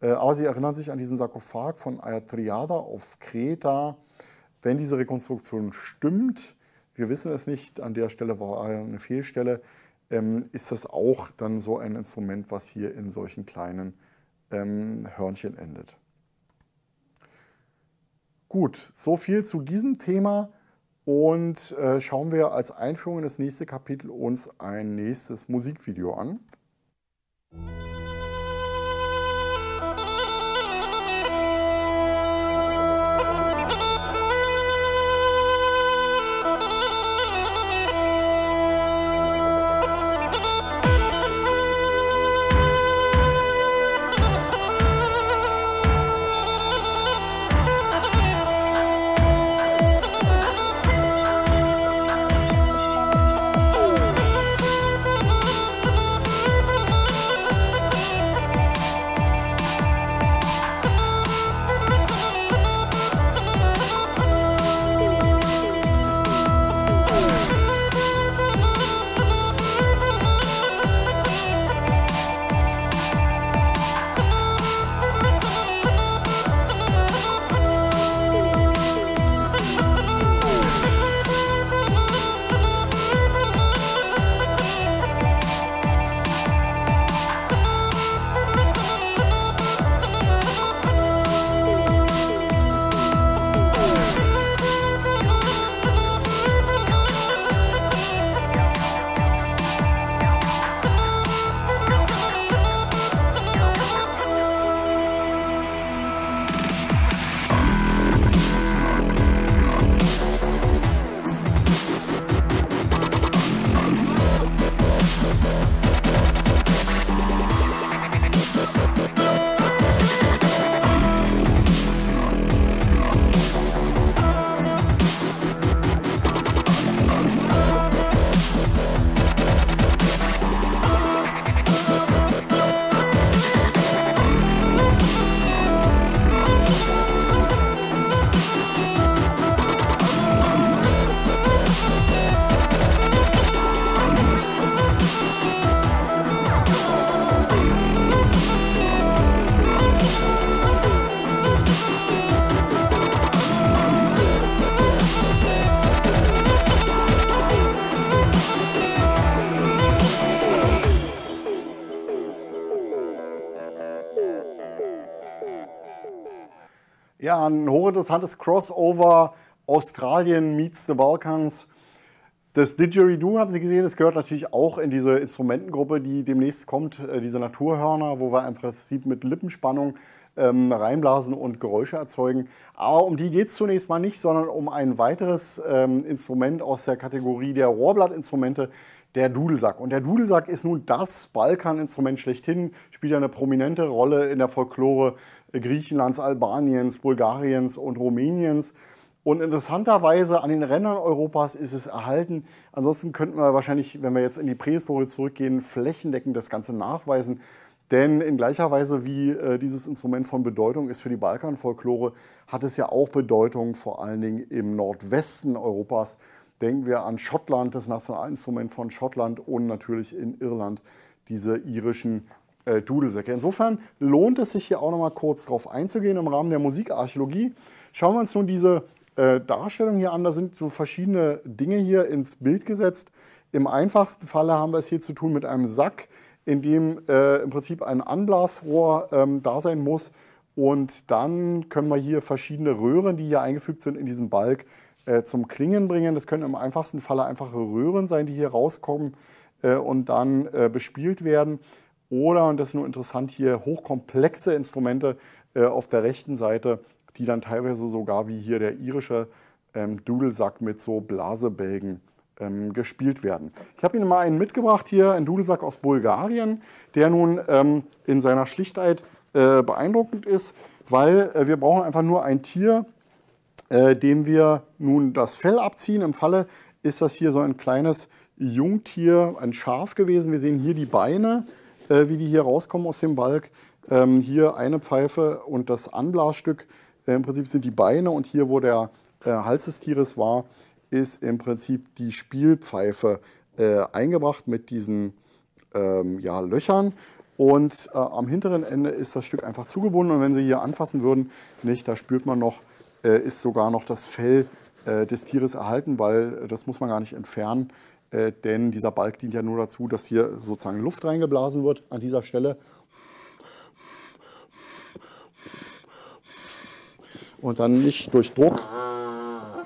Äh, aber Sie erinnern sich an diesen Sarkophag von Ayatriada auf Kreta. Wenn diese Rekonstruktion stimmt, wir wissen es nicht, an der Stelle war eine Fehlstelle, ähm, ist das auch dann so ein Instrument, was hier in solchen kleinen ähm, Hörnchen endet. Gut, so viel zu diesem Thema und äh, schauen wir als Einführung in das nächste Kapitel uns ein nächstes Musikvideo an. ein hochinteressantes Crossover Australien meets the Balkans. Das Didgeridoo haben Sie gesehen, das gehört natürlich auch in diese Instrumentengruppe, die demnächst kommt, äh, diese Naturhörner, wo wir im Prinzip mit Lippenspannung ähm, reinblasen und Geräusche erzeugen. Aber um die geht es zunächst mal nicht, sondern um ein weiteres ähm, Instrument aus der Kategorie der Rohrblattinstrumente, der Dudelsack. Und der Dudelsack ist nun das Balkaninstrument schlechthin, spielt ja eine prominente Rolle in der Folklore Griechenlands, Albaniens, Bulgariens und Rumäniens. Und interessanterweise an den Rändern Europas ist es erhalten. Ansonsten könnten wir wahrscheinlich, wenn wir jetzt in die Prähistorie zurückgehen, flächendeckend das Ganze nachweisen. Denn in gleicher Weise, wie äh, dieses Instrument von Bedeutung ist für die Balkanfolklore, hat es ja auch Bedeutung vor allen Dingen im Nordwesten Europas. Denken wir an Schottland, das Nationalinstrument von Schottland und natürlich in Irland diese irischen äh, Dudelsäcke. Insofern lohnt es sich hier auch nochmal kurz drauf einzugehen im Rahmen der Musikarchäologie. Schauen wir uns nun diese äh, Darstellung hier an. Da sind so verschiedene Dinge hier ins Bild gesetzt. Im einfachsten Falle haben wir es hier zu tun mit einem Sack, in dem äh, im Prinzip ein Anblasrohr ähm, da sein muss. Und dann können wir hier verschiedene Röhren, die hier eingefügt sind in diesen Balk, äh, zum Klingen bringen. Das können im einfachsten Falle einfache Röhren sein, die hier rauskommen äh, und dann äh, bespielt werden oder, und das ist nur interessant hier, hochkomplexe Instrumente äh, auf der rechten Seite, die dann teilweise sogar wie hier der irische ähm, Dudelsack mit so Blasebälgen ähm, gespielt werden. Ich habe Ihnen mal einen mitgebracht hier, einen Dudelsack aus Bulgarien, der nun ähm, in seiner Schlichtheit äh, beeindruckend ist, weil äh, wir brauchen einfach nur ein Tier, äh, dem wir nun das Fell abziehen. Im Falle ist das hier so ein kleines Jungtier, ein Schaf gewesen. Wir sehen hier die Beine äh, wie die hier rauskommen aus dem Balk. Ähm, hier eine Pfeife und das Anblasstück. Äh, Im Prinzip sind die Beine und hier, wo der äh, Hals des Tieres war, ist im Prinzip die Spielpfeife äh, eingebracht mit diesen ähm, ja, Löchern. Und äh, am hinteren Ende ist das Stück einfach zugebunden. Und wenn Sie hier anfassen würden, nicht, da spürt man noch, äh, ist sogar noch das Fell äh, des Tieres erhalten, weil äh, das muss man gar nicht entfernen. Äh, denn dieser Balk dient ja nur dazu, dass hier sozusagen Luft reingeblasen wird an dieser Stelle. Und dann nicht durch Druck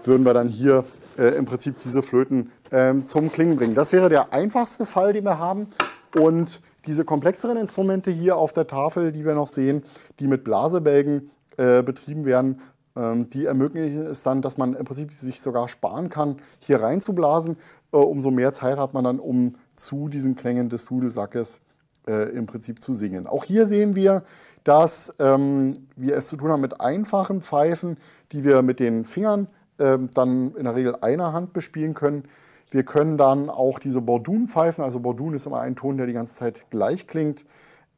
würden wir dann hier äh, im Prinzip diese Flöten äh, zum Klingen bringen. Das wäre der einfachste Fall, den wir haben. Und diese komplexeren Instrumente hier auf der Tafel, die wir noch sehen, die mit Blasebälgen äh, betrieben werden, ähm, die ermöglichen es dann, dass man im Prinzip sich sogar sparen kann, hier reinzublasen. Äh, umso mehr Zeit hat man dann, um zu diesen Klängen des Dudelsackes äh, im Prinzip zu singen. Auch hier sehen wir, dass ähm, wir es zu tun haben mit einfachen Pfeifen, die wir mit den Fingern äh, dann in der Regel einer Hand bespielen können. Wir können dann auch diese Bordun-Pfeifen, also Bordun ist immer ein Ton, der die ganze Zeit gleich klingt.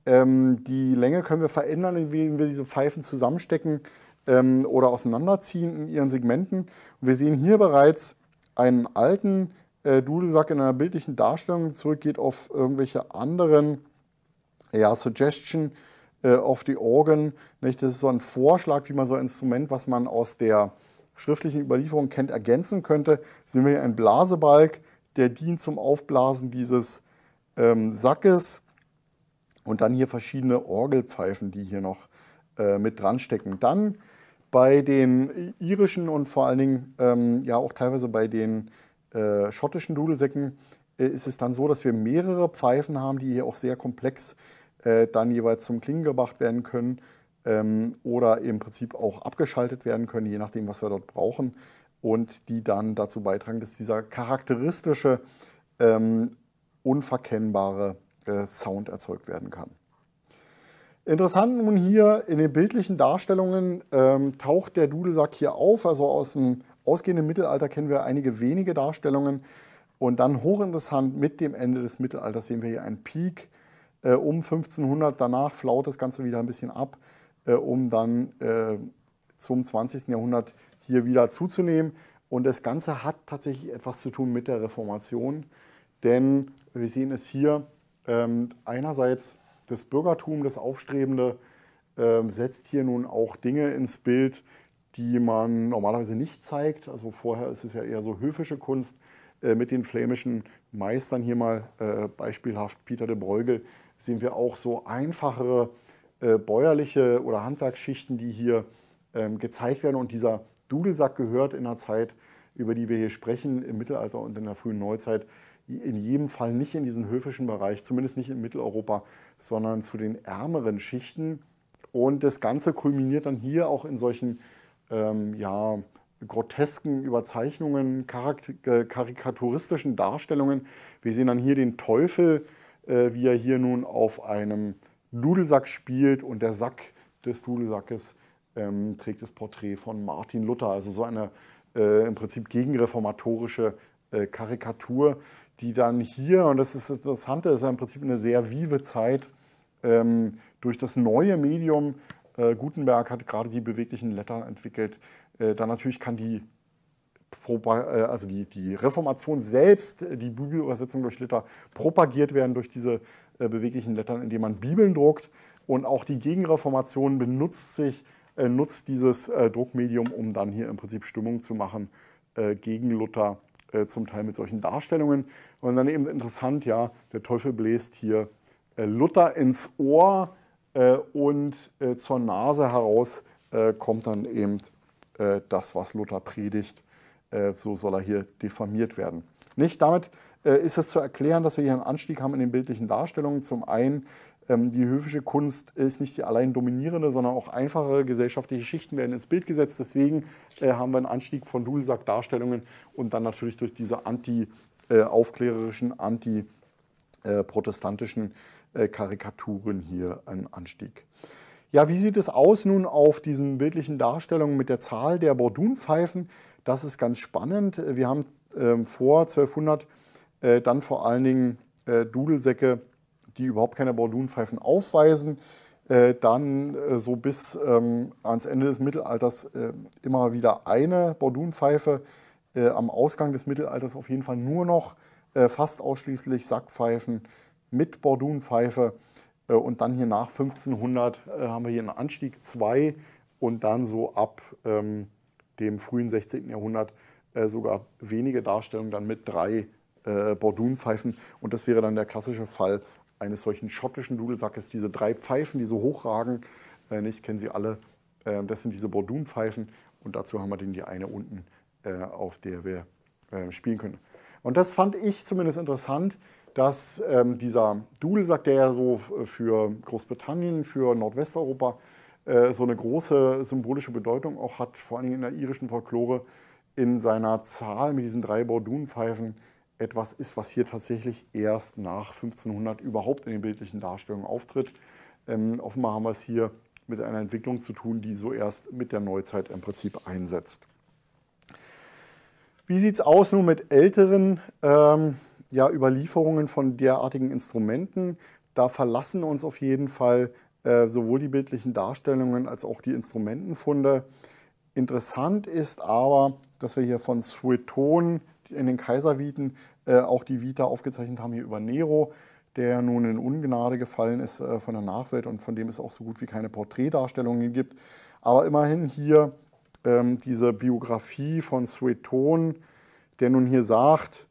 Ähm, die Länge können wir verändern, indem wir diese Pfeifen zusammenstecken ähm, oder auseinanderziehen in ihren Segmenten. wir sehen hier bereits einen alten äh, Dudelsack in einer bildlichen Darstellung, zurückgeht auf irgendwelche anderen ja, Suggestion äh, auf die Organ. Nicht? Das ist so ein Vorschlag, wie man so ein Instrument, was man aus der schriftlichen Überlieferung kennt, ergänzen könnte. Sehen wir hier einen Blasebalg, der dient zum Aufblasen dieses ähm, Sackes. Und dann hier verschiedene Orgelpfeifen, die hier noch äh, mit dran stecken. Dann bei den irischen und vor allen Dingen ähm, ja auch teilweise bei den äh, schottischen Dudelsäcken äh, ist es dann so, dass wir mehrere Pfeifen haben, die hier auch sehr komplex äh, dann jeweils zum Klingen gebracht werden können ähm, oder im Prinzip auch abgeschaltet werden können, je nachdem, was wir dort brauchen und die dann dazu beitragen, dass dieser charakteristische, ähm, unverkennbare äh, Sound erzeugt werden kann. Interessant nun hier in den bildlichen Darstellungen ähm, taucht der Dudelsack hier auf. Also aus dem ausgehenden Mittelalter kennen wir einige wenige Darstellungen. Und dann hochinteressant, mit dem Ende des Mittelalters sehen wir hier einen Peak äh, um 1500. Danach flaut das Ganze wieder ein bisschen ab, äh, um dann äh, zum 20. Jahrhundert hier wieder zuzunehmen. Und das Ganze hat tatsächlich etwas zu tun mit der Reformation. Denn wir sehen es hier ähm, einerseits das Bürgertum, das Aufstrebende, ähm, setzt hier nun auch Dinge ins Bild, die man normalerweise nicht zeigt. Also vorher ist es ja eher so höfische Kunst. Äh, mit den flämischen Meistern hier mal äh, beispielhaft Peter de Bruegel sehen wir auch so einfachere äh, bäuerliche oder Handwerksschichten, die hier ähm, gezeigt werden. Und dieser Dudelsack gehört in der Zeit, über die wir hier sprechen, im Mittelalter und in der frühen Neuzeit, in jedem Fall nicht in diesen höfischen Bereich, zumindest nicht in Mitteleuropa, sondern zu den ärmeren Schichten. Und das Ganze kulminiert dann hier auch in solchen ähm, ja, grotesken Überzeichnungen, äh, karikaturistischen Darstellungen. Wir sehen dann hier den Teufel, äh, wie er hier nun auf einem Dudelsack spielt und der Sack des Dudelsackes ähm, trägt das Porträt von Martin Luther. Also so eine äh, im Prinzip gegenreformatorische äh, Karikatur, die dann hier, und das ist das Interessante, ist ja im Prinzip eine sehr vive Zeit, ähm, durch das neue Medium, äh, Gutenberg hat gerade die beweglichen Letter entwickelt, äh, dann natürlich kann die, äh, also die, die Reformation selbst, äh, die Bibelübersetzung durch Liter, propagiert werden durch diese äh, beweglichen Lettern, indem man Bibeln druckt. Und auch die Gegenreformation benutzt sich, äh, nutzt dieses Druckmedium, um dann hier im Prinzip Stimmung zu machen gegen Luther äh, zum Teil mit solchen Darstellungen. Und dann eben interessant, ja, der Teufel bläst hier äh, Luther ins Ohr äh, und äh, zur Nase heraus äh, kommt dann eben das, was Luther predigt. so soll er hier diffamiert werden. Nicht damit ist es zu erklären, dass wir hier einen Anstieg haben in den bildlichen Darstellungen. Zum einen ähm, die höfische Kunst ist nicht die allein dominierende, sondern auch einfache gesellschaftliche Schichten werden ins Bild gesetzt. Deswegen äh, haben wir einen Anstieg von Dudelsack-Darstellungen und dann natürlich durch diese anti-aufklärerischen, äh, anti-protestantischen äh, Karikaturen hier einen Anstieg. Ja, wie sieht es aus nun auf diesen bildlichen Darstellungen mit der Zahl der Bordunpfeifen? Das ist ganz spannend. Wir haben ähm, vor 1200 dann vor allen Dingen Dudelsäcke die überhaupt keine Bordunpfeifen aufweisen, äh, dann äh, so bis ähm, ans Ende des Mittelalters äh, immer wieder eine Bordunpfeife, am Ausgang des Mittelalters auf jeden Fall nur noch fast ausschließlich Sackpfeifen mit Bordunpfeife. und dann hier nach 1500 haben wir hier einen Anstieg 2 und dann so ab ähm, dem frühen 16. Jahrhundert sogar wenige Darstellungen dann mit drei äh, Bordunpfeifen. Und das wäre dann der klassische Fall eines solchen schottischen Dudelsackes, diese drei Pfeifen, die so hochragen, äh, nicht, kennen Sie alle, äh, das sind diese Bordun-Pfeifen und dazu haben wir den die eine unten, äh, auf der wir ähm, spielen können. Und das fand ich zumindest interessant, dass ähm, dieser Dudelsack, der ja so äh, für Großbritannien, für Nordwesteuropa äh, so eine große symbolische Bedeutung auch hat, vor allem in der irischen Folklore, in seiner Zahl mit diesen drei Bordun-Pfeifen etwas ist, was hier tatsächlich erst nach 1500 überhaupt in den bildlichen Darstellungen auftritt. Ähm, offenbar haben wir es hier mit einer Entwicklung zu tun, die so erst mit der Neuzeit im Prinzip einsetzt. Wie sieht es aus nun mit älteren ähm, ja, Überlieferungen von derartigen Instrumenten? Da verlassen uns auf jeden Fall äh, sowohl die bildlichen Darstellungen als auch die Instrumentenfunde. Interessant ist aber, dass wir hier von Sueton in den Kaiserviten äh, auch die Vita aufgezeichnet haben hier über Nero, der nun in Ungnade gefallen ist äh, von der Nachwelt und von dem es auch so gut wie keine Porträtdarstellungen gibt. Aber immerhin hier ähm, diese Biografie von Sueton, der nun hier sagt,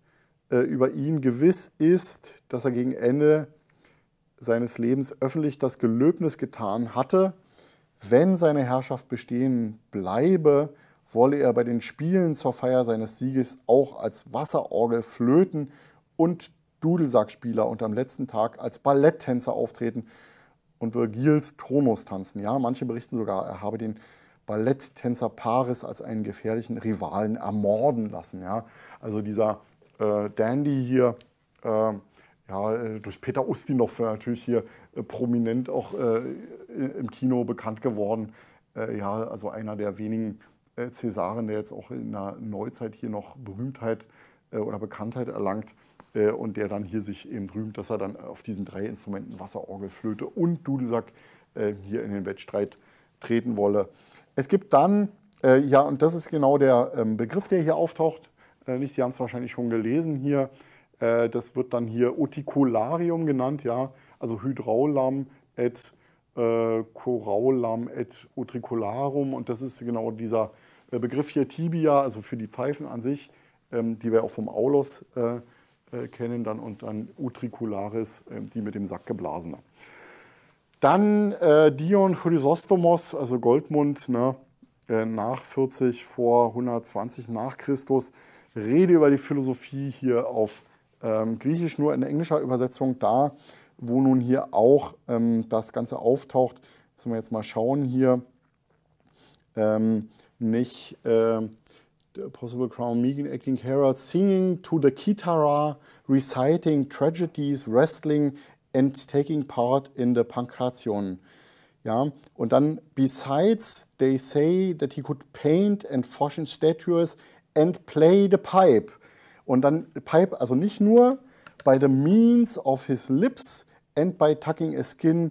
äh, über ihn gewiss ist, dass er gegen Ende seines Lebens öffentlich das Gelöbnis getan hatte, wenn seine Herrschaft bestehen bleibe, wolle er bei den Spielen zur Feier seines Sieges auch als Wasserorgel, Flöten und Dudelsackspieler und am letzten Tag als Balletttänzer auftreten und Virgils Turnus tanzen. Ja, manche berichten sogar, er habe den Balletttänzer Paris als einen gefährlichen Rivalen ermorden lassen. Ja, also dieser äh, Dandy hier, äh, ja, äh, durch Peter Ustinov äh, natürlich hier äh, prominent auch äh, im Kino bekannt geworden. ja, also einer der wenigen äh, der jetzt auch in der Neuzeit hier noch Berühmtheit äh, oder Bekanntheit erlangt äh, und der dann hier sich eben rühmt, dass er dann auf diesen drei Instrumenten Wasserorgel, Flöte und Dudelsack äh, hier in den Wettstreit treten wolle. Es gibt dann, äh, ja, und das ist genau der ähm, Begriff, der hier auftaucht, äh, nicht, Sie haben es wahrscheinlich schon gelesen hier, das wird dann hier Oticolarium genannt, ja, also Hydraulam et äh, Coraulam et Utricularum und das ist genau dieser der äh, Begriff hier Tibia, also für die Pfeifen an sich, ähm, die wir auch vom Aulos äh, äh, kennen, dann und dann Utricularis, ähm, die mit dem Sack geblasene. Dann Dion Chrysostomos, also Goldmund, ne, nach 40 vor 120 nach Christus, Rede über die Philosophie hier auf ähm, Griechisch, nur in englischer Übersetzung da, wo nun hier auch ähm, das Ganze auftaucht. Müssen wir jetzt mal schauen hier. Ähm, nicht äh, Possible Crown, Megan Acting Herald, Singing to the Kitara, Reciting Tragedies, Wrestling and Taking Part in the Pankration. Ja, und dann, besides, they say that he could paint and fashion statues and play the pipe. Und dann Pipe, also nicht nur by the means of his lips and by tucking a skin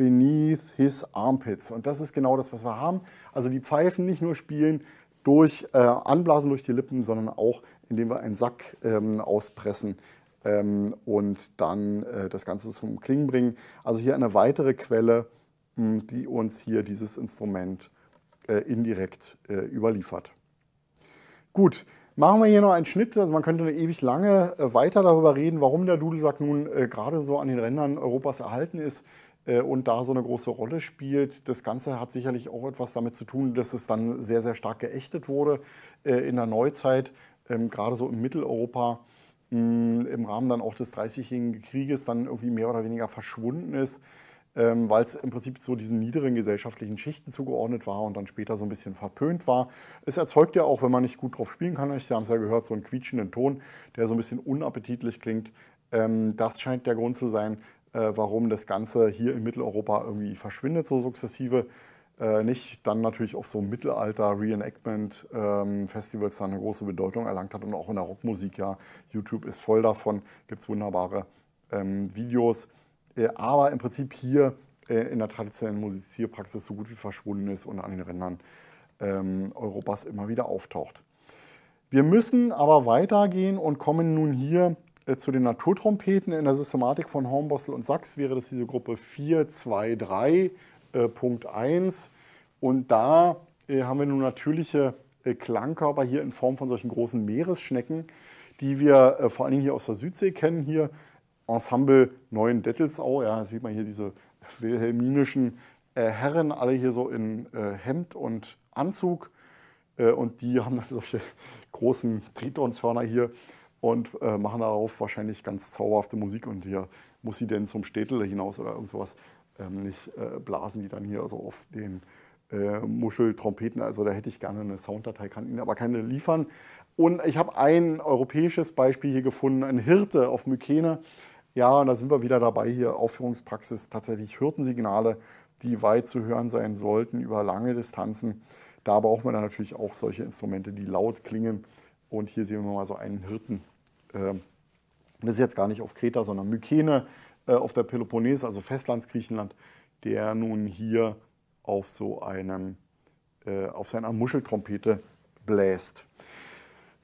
beneath his armpits. Und das ist genau das, was wir haben. Also die Pfeifen nicht nur spielen durch äh, Anblasen durch die Lippen, sondern auch, indem wir einen Sack ähm, auspressen ähm, und dann äh, das Ganze zum Klingen bringen. Also hier eine weitere Quelle, mh, hm, die uns hier dieses Instrument äh, indirekt äh, überliefert. Gut, Machen wir hier noch einen Schnitt. Also man könnte ewig lange äh, weiter darüber reden, warum der Dudelsack nun äh, gerade so an den Rändern Europas erhalten ist. Äh, und da so eine große Rolle spielt. Das Ganze hat sicherlich auch etwas damit zu tun, dass es dann sehr, sehr stark geächtet wurde äh, in der Neuzeit, ähm, gerade so in Mitteleuropa im Rahmen dann auch des Dreißigjährigen Krieges dann irgendwie mehr oder weniger verschwunden ist, ähm, weil es im Prinzip so diesen niederen gesellschaftlichen Schichten zugeordnet war und dann später so ein bisschen verpönt war. Es erzeugt ja auch, wenn man nicht gut drauf spielen kann, Sie haben es ja gehört, so einen quietschenden Ton, der so ein bisschen unappetitlich klingt. Ähm, das scheint der Grund zu sein, äh, warum das Ganze hier in Mitteleuropa irgendwie verschwindet, so sukzessive. Äh, nicht dann natürlich auf so Mittelalter-Reenactment-Festivals ähm, dann eine große Bedeutung erlangt hat und auch in der Rockmusik, ja. YouTube ist voll davon, gibt es wunderbare ähm, Videos. Äh, aber im Prinzip hier in der traditionellen Musizierpraxis so gut wie verschwunden ist und an den Rändern ähm, Europas immer wieder auftaucht. Wir müssen aber weitergehen und kommen nun hier äh, zu den Naturtrompeten in der Systematik von Hornbostel und Sachs wäre das diese Gruppe 423.1. Äh, und da äh, haben wir nun natürliche äh, Klangkörper hier in Form von solchen großen Meeresschnecken, die wir äh, vor allen Dingen hier aus der Südsee kennen. Hier Ensemble Neuen Dettelsau, ja, sieht man hier diese wilhelminischen äh, Herren, alle hier so in äh, Hemd und Anzug. und die haben dann solche großen Tritonshörner hier und äh, machen darauf wahrscheinlich ganz zauberhafte Musik. Und hier muss sie denn zum Städtel hinaus oder irgend sowas ähm, nicht äh, blasen, die dann hier so auf den äh, Muscheltrompeten. Also da hätte ich gerne eine Sounddatei, kann Ihnen aber keine liefern. Und ich habe ein europäisches Beispiel hier gefunden, ein Hirte auf Mykene. Ja, und da sind wir wieder dabei hier, Aufführungspraxis, tatsächlich Hirtensignale, die weit zu hören sein sollten über lange Distanzen. Da brauchen wir dann natürlich auch solche Instrumente, die laut klingen. Und hier sehen wir mal so einen Hirten. Ähm, das ist jetzt gar nicht auf Kreta, sondern Mykene äh, auf der Peloponnes, also Festlandsgriechenland, der nun hier auf so einem, äh, auf seiner Muscheltrompete bläst.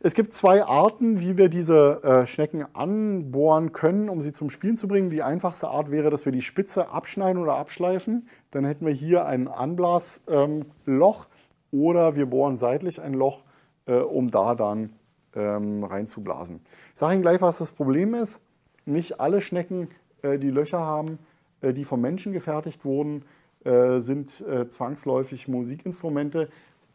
Es gibt zwei Arten, wie wir diese äh, Schnecken anbohren können, um sie zum Spielen zu bringen. Die einfachste Art wäre, dass wir die Spitze abschneiden oder abschleifen. Dann hätten wir hier ein Anblasloch ähm, oder wir bohren seitlich ein Loch, äh, um da dann ähm, reinzublasen. Ich sage Ihnen gleich, was das Problem ist. Nicht alle Schnecken, äh, die Löcher haben, äh, die vom Menschen gefertigt wurden, äh, sind äh, zwangsläufig Musikinstrumente,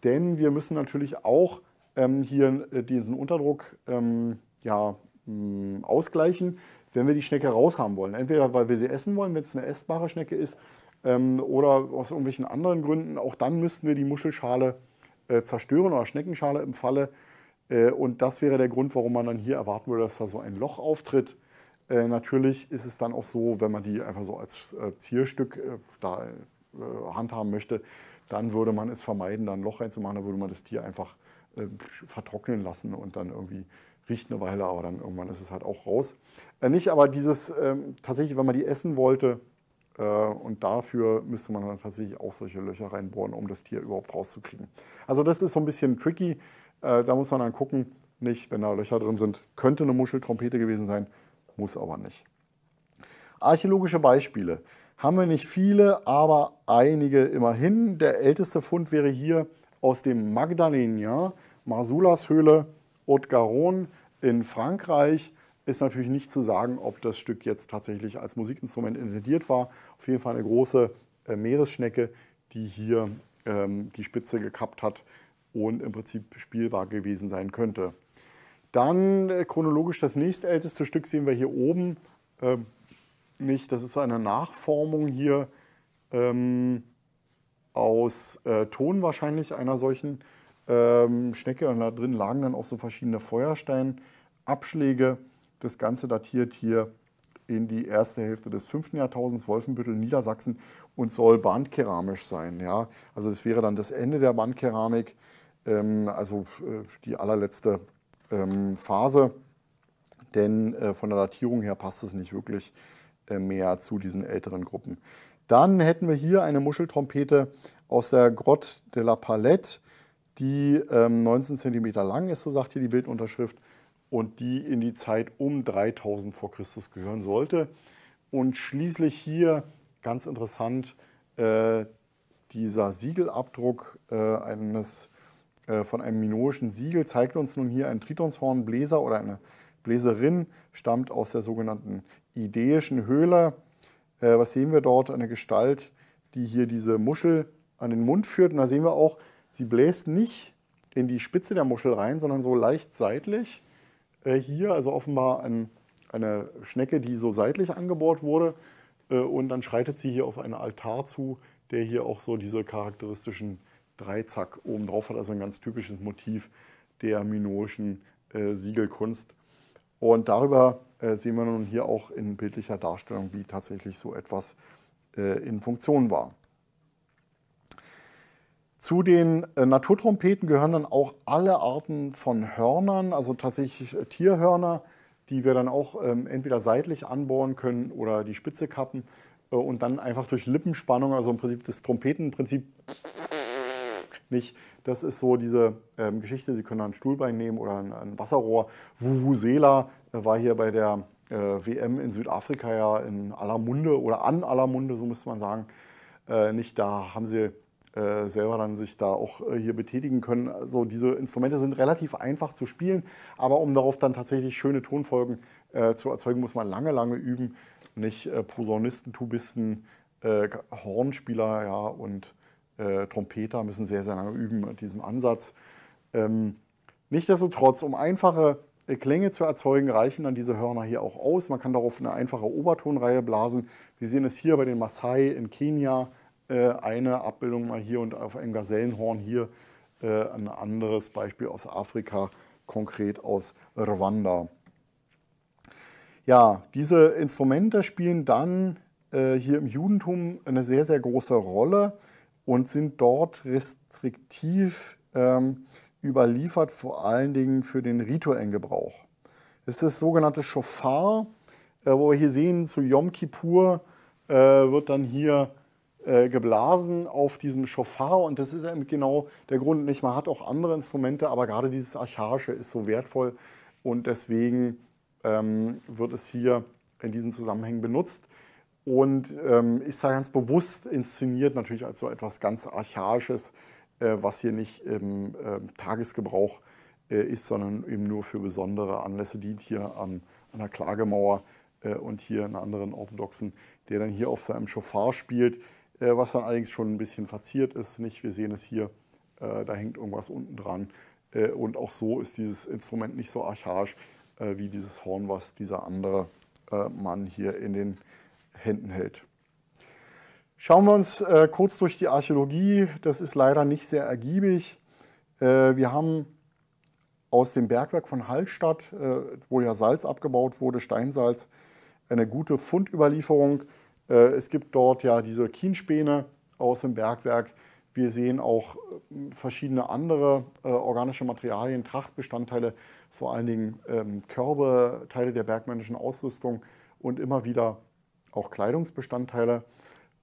denn wir müssen natürlich auch ähm, hier äh, diesen Unterdruck ähm, ja, mh, mm, ausgleichen, wenn wir die Schnecke raus haben wollen. Entweder weil wir sie essen wollen, wenn es eine essbare Schnecke ist, ähm, oder aus irgendwelchen anderen Gründen. Auch dann müssten wir die Muschelschale äh, zerstören oder Schneckenschale im Falle äh, äh, und das wäre der Grund, warum man dann hier erwarten würde, dass da so ein Loch auftritt. Äh, natürlich ist es dann auch so, wenn man die einfach so als äh, Zierstück da handhaben möchte, dann würde man es vermeiden, da ein Loch reinzumachen. Da würde man das Tier einfach vertrocknen lassen und dann irgendwie riecht eine Weile, aber dann irgendwann ist es halt auch raus. Nicht aber dieses, ähm, tatsächlich, wenn man die essen wollte, und dafür müsste man dann tatsächlich auch solche Löcher reinbohren, um das Tier überhaupt rauszukriegen. Also das ist so ein bisschen tricky. Äh, da muss man dann gucken, nicht, wenn da Löcher drin sind, könnte eine Muscheltrompete gewesen sein, muss aber nicht. Archäologische Beispiele haben wir nicht viele, aber einige immerhin. Der älteste Fund wäre hier aus dem Magdalena, Marsulas Höhle, Haute-Garonne in Frankreich. Ist natürlich nicht zu sagen, ob das Stück jetzt tatsächlich als Musikinstrument intendiert war. Auf jeden Fall eine große äh, Meeresschnecke, die hier ähm, die Spitze gekappt hat und im Prinzip spielbar gewesen sein könnte. Dann äh, chronologisch das nächstälteste Stück sehen wir hier oben. Ähm, nicht, das ist eine Nachformung hier ähm, aus äh, Ton wahrscheinlich einer solchen ähm, Schnecke. Und da drin lagen dann auch so verschiedene Feuersteinabschläge. Das Ganze datiert hier in die erste Hälfte des 5. Jahrtausends, Wolfenbüttel, Niedersachsen und soll bandkeramisch sein. Ja? Also das wäre dann das Ende der Bandkeramik. Ähm, also äh, die allerletzte ähm, Phase. Denn äh, von der Datierung her passt es nicht wirklich äh, mehr zu diesen älteren Gruppen. Dann hätten wir hier eine Muscheltrompete aus der Grotte de la Palette, die 19 cm ähm, lang ist, so sagt hier die Bildunterschrift, und die in die Zeit um 3000 vor Christus gehören sollte. Und schließlich hier, ganz interessant, dieser Siegelabdruck eines äh, von einem minoischen Siegel zeigt uns nun hier ein Tritonshornbläser oder eine Bläserin, stammt aus der sogenannten ideischen Höhle. Äh, was sehen wir dort? Eine Gestalt, die hier diese Muschel an den Mund führt. Und da sehen wir auch, sie bläst nicht in die Spitze der Muschel rein, sondern so leicht seitlich. Äh, hier also offenbar ein, eine Schnecke, die so seitlich angebohrt wurde. und dann schreitet sie hier auf einen Altar zu, der hier auch so diese charakteristischen Dreizack oben drauf hat. Also ein ganz typisches Motiv der minoischen äh, Siegelkunst. Und darüber äh, sehen wir nun hier auch in bildlicher Darstellung, wie tatsächlich so etwas äh, in Funktion war. Zu den äh, Naturtrompeten gehören dann auch alle Arten von Hörnern, also tatsächlich äh, Tierhörner, die wir dann auch ähm, entweder seitlich anbohren können oder die Spitze kappen äh, und dann einfach durch Lippenspannung, also im Prinzip das Trompetenprinzip nicht, das ist so diese ähm, Geschichte, Sie können da ein Stuhlbein nehmen oder ein, ein Wasserrohr. Vuvuzela äh, war hier bei der äh, WM in Südafrika ja in aller Munde oder an aller Munde, so müsste man sagen. Äh, nicht da haben Sie äh, selber dann sich da auch äh, hier betätigen können. Also diese Instrumente sind relativ einfach zu spielen, aber um darauf dann tatsächlich schöne Tonfolgen äh, zu erzeugen, muss man lange, lange üben. Nicht Posaunisten, Tubisten, Hornspieler ja, und äh, Trompeter müssen sehr, sehr lange üben mit diesem Ansatz. Ähm, Nichtsdestotrotz, um einfache äh, Klänge zu erzeugen, reichen dann diese Hörner hier auch aus. Man kann darauf eine einfache Obertonreihe blasen. Wir sehen es hier bei den Maasai in Kenia, äh, eine Abbildung mal hier und auf einem Gazellenhorn hier äh, ein anderes Beispiel aus Afrika, konkret aus Rwanda. Ja, diese Instrumente spielen dann äh, hier im Judentum eine sehr, sehr große Rolle und sind dort restriktiv ähm, überliefert, vor allen Dingen für den rituellen Gebrauch. Es ist das sogenannte Shofar, äh, wo wir hier sehen, zu Yom Kippur äh, wird dann hier äh, geblasen auf diesem Shofar und das ist eben genau der Grund. Nicht? Man hat auch andere Instrumente, aber gerade dieses Archaische ist so wertvoll und deswegen ähm, wird es hier in diesen Zusammenhängen benutzt und ähm, ist da ganz bewusst inszeniert, natürlich als so etwas ganz Archaisches, äh, was hier nicht im äh, Tagesgebrauch äh, ist, sondern eben nur für besondere Anlässe dient, hier an, an der Klagemauer äh, und hier einen anderen Orthodoxen, der dann hier auf seinem Chauffar spielt, äh, was dann allerdings schon ein bisschen verziert ist. Nicht, wir sehen es hier, äh, da hängt irgendwas unten dran. und auch so ist dieses Instrument nicht so archaisch wie dieses Horn, was dieser andere Mann hier in den Händen hält. Schauen wir uns äh, kurz durch die Archäologie. Das ist leider nicht sehr ergiebig. Äh, wir haben aus dem Bergwerk von Hallstatt, äh, wo ja Salz abgebaut wurde, Steinsalz, eine gute Fundüberlieferung. Äh, es gibt dort ja diese Kienspäne aus dem Bergwerk. Wir sehen auch ähm, verschiedene andere äh, organische Materialien, Trachtbestandteile, vor allen Dingen ähm, Körbe, Teile der bergmännischen Ausrüstung und immer wieder auch Kleidungsbestandteile.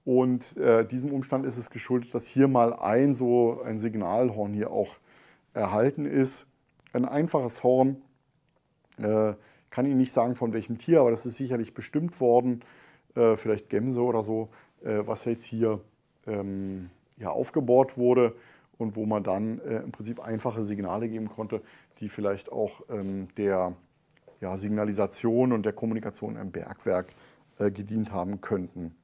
Und äh, diesem Umstand ist es geschuldet, dass hier mal ein so ein Signalhorn hier auch erhalten ist. Ein einfaches Horn, äh, kann Ihnen nicht sagen von welchem Tier, aber das ist sicherlich bestimmt worden, äh, vielleicht Gemse oder so, äh, was jetzt hier ähm, ja, aufgebohrt wurde und wo man dann äh, im Prinzip einfache Signale geben konnte, die vielleicht auch ähm, der ja, Signalisation und der Kommunikation im Bergwerk äh, gedient haben könnten.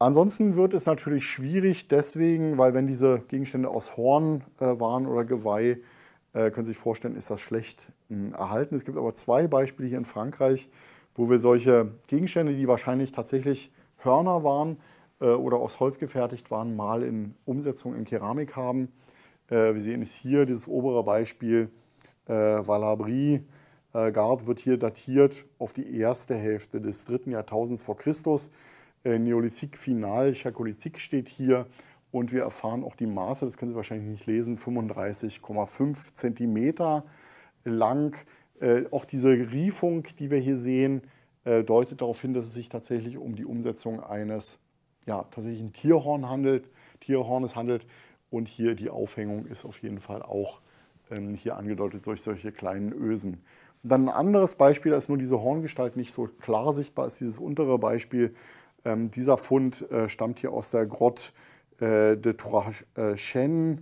Ansonsten wird es natürlich schwierig deswegen, weil wenn diese Gegenstände aus Horn äh, waren oder Geweih, äh, können Sie sich vorstellen, ist das schlecht hm, erhalten. Es gibt aber zwei Beispiele hier in Frankreich, wo wir solche Gegenstände, die wahrscheinlich tatsächlich Hörner waren oder aus Holz gefertigt waren, mal in Umsetzung in Keramik haben. wir sehen es hier, dieses obere Beispiel äh, Valabrie äh, Gard wird hier datiert auf die erste Hälfte des dritten Jahrtausends vor Christus. Äh, Neolithik final, Chalkolithik steht hier und wir erfahren auch die Maße, das können Sie wahrscheinlich nicht lesen, 35,5 Zentimeter lang. Äh, auch diese Riefung, die wir hier sehen, deutet darauf hin, dass es sich tatsächlich um die Umsetzung eines ja, tatsächlichen Tierhorn handelt, Tierhornes handelt. Und hier die Aufhängung ist auf jeden Fall auch ähm, hier angedeutet durch solche kleinen Ösen dann ein anderes Beispiel, da ist nur diese Horngestalt nicht so klar sichtbar, ist dieses untere Beispiel. Ähm, dieser Fund äh, stammt hier aus der Grotte äh, de Trois äh, Chênes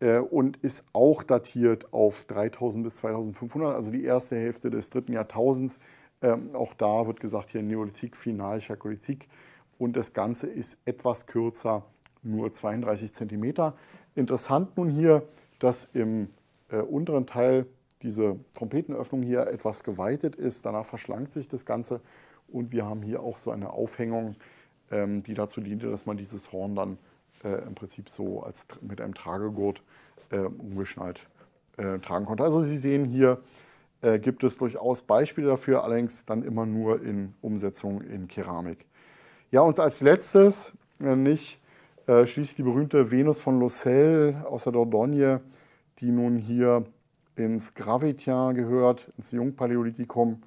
äh, und ist auch datiert auf 3000 bis 2500, also die erste Hälfte des dritten Jahrtausends. Ähm, auch da wird gesagt, hier Neolithik, Final, Chakolithik. und das Ganze ist etwas kürzer, nur 32 cm. Interessant nun hier, dass im äh, unteren Teil diese Trompetenöffnung hier etwas geweitet ist. Danach verschlankt sich das Ganze und wir haben hier auch so eine Aufhängung, ähm, die dazu diente, dass man dieses Horn dann äh, im Prinzip so als, mit einem Tragegurt ähm, umgeschnallt äh, tragen konnte. Also Sie sehen hier, äh, gibt es durchaus Beispiele dafür, allerdings dann immer nur in Umsetzung in Keramik. Ja, und als letztes, nicht schließlich die berühmte Venus von Losell aus der Dordogne, die nun hier ins Gravetia gehört, ins Jungpaläolithikum.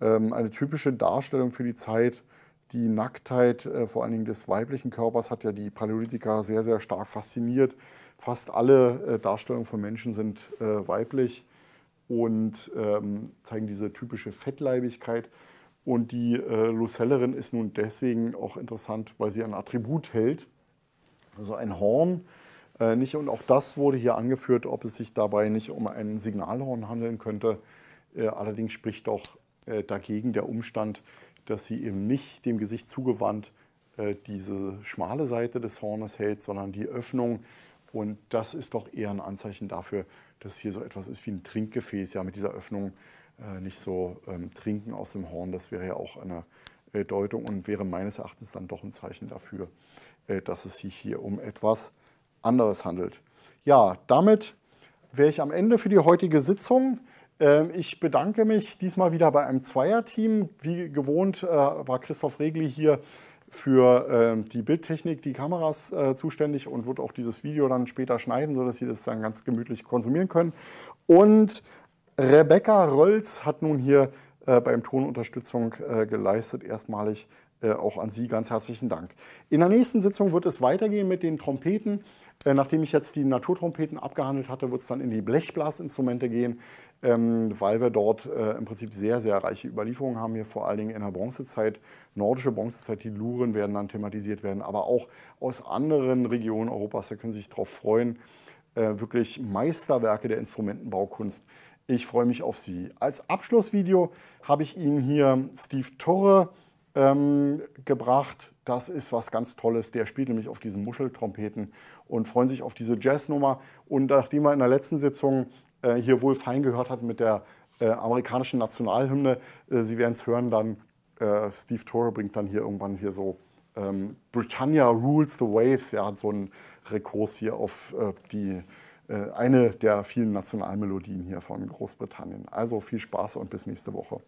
Ähm, eine typische Darstellung für die Zeit. Die Nacktheit, äh, vor allen Dingen des weiblichen Körpers, hat ja die Paläolithiker sehr, sehr stark fasziniert. Fast alle äh, Darstellungen von Menschen sind äh, weiblich und ähm, zeigen diese typische Fettleibigkeit. Und die Lucellerin ist nun deswegen auch interessant, weil sie ein Attribut hält, also ein Horn, äh, nicht. Und auch das wurde hier angeführt, ob es sich dabei nicht um ein Signalhorn handeln könnte. Äh, allerdings spricht doch äh, dagegen der Umstand, dass sie eben nicht dem Gesicht zugewandt diese schmale Seite des Hornes hält, sondern die Öffnung. Und das ist doch eher ein Anzeichen dafür, dass hier so etwas ist wie ein Trinkgefäß. Ja, mit dieser Öffnung nicht so ähm, trinken aus dem Horn, das wäre ja auch eine Deutung und wäre meines Erachtens dann doch ein Zeichen dafür, dass es sich hier um etwas anderes handelt. Ja, damit wäre ich am Ende für die heutige Sitzung. Ähm, ich bedanke mich diesmal wieder bei einem Zweierteam. Wie gewohnt äh, war Christoph Regli hier für ähm, die Bildtechnik, die Kameras äh, zuständig und wird auch dieses Video dann später schneiden, sodass Sie das dann ganz gemütlich konsumieren können. Und Rebecca Rölz hat nun hier äh, beim Tonunterstützung geleistet, erstmalig äh, auch an Sie ganz herzlichen Dank. In der nächsten Sitzung wird es weitergehen mit den Trompeten. Äh, nachdem ich jetzt die Naturtrompeten abgehandelt hatte, wird es dann in die Blechblasinstrumente gehen, ähm, weil wir dort äh, im Prinzip sehr, sehr reiche Überlieferungen haben. Hier vor allen Dingen in der Bronzezeit, nordische Bronzezeit, die Luren werden dann thematisiert werden, aber auch aus anderen Regionen Europas, da können Sie sich darauf freuen. wirklich Meisterwerke der Instrumentenbaukunst. Ich freue mich auf Sie. Als Abschlussvideo habe ich Ihnen hier Steve Torre ähm, gebracht. Das ist was ganz Tolles. Der spielt nämlich auf diesen Muscheltrompeten und freuen sich auf diese Jazznummer. Und nachdem wir in der letzten Sitzung äh, hier wohl fein gehört hat mit der äh, amerikanischen Nationalhymne, äh, Sie werden es hören, dann äh, Steve Torre bringt dann hier irgendwann hier so ähm, Britannia Rules the Waves, Er ja, so einen Rekurs hier auf äh, die äh, eine der vielen Nationalmelodien hier von Großbritannien. Also viel Spaß und bis nächste Woche.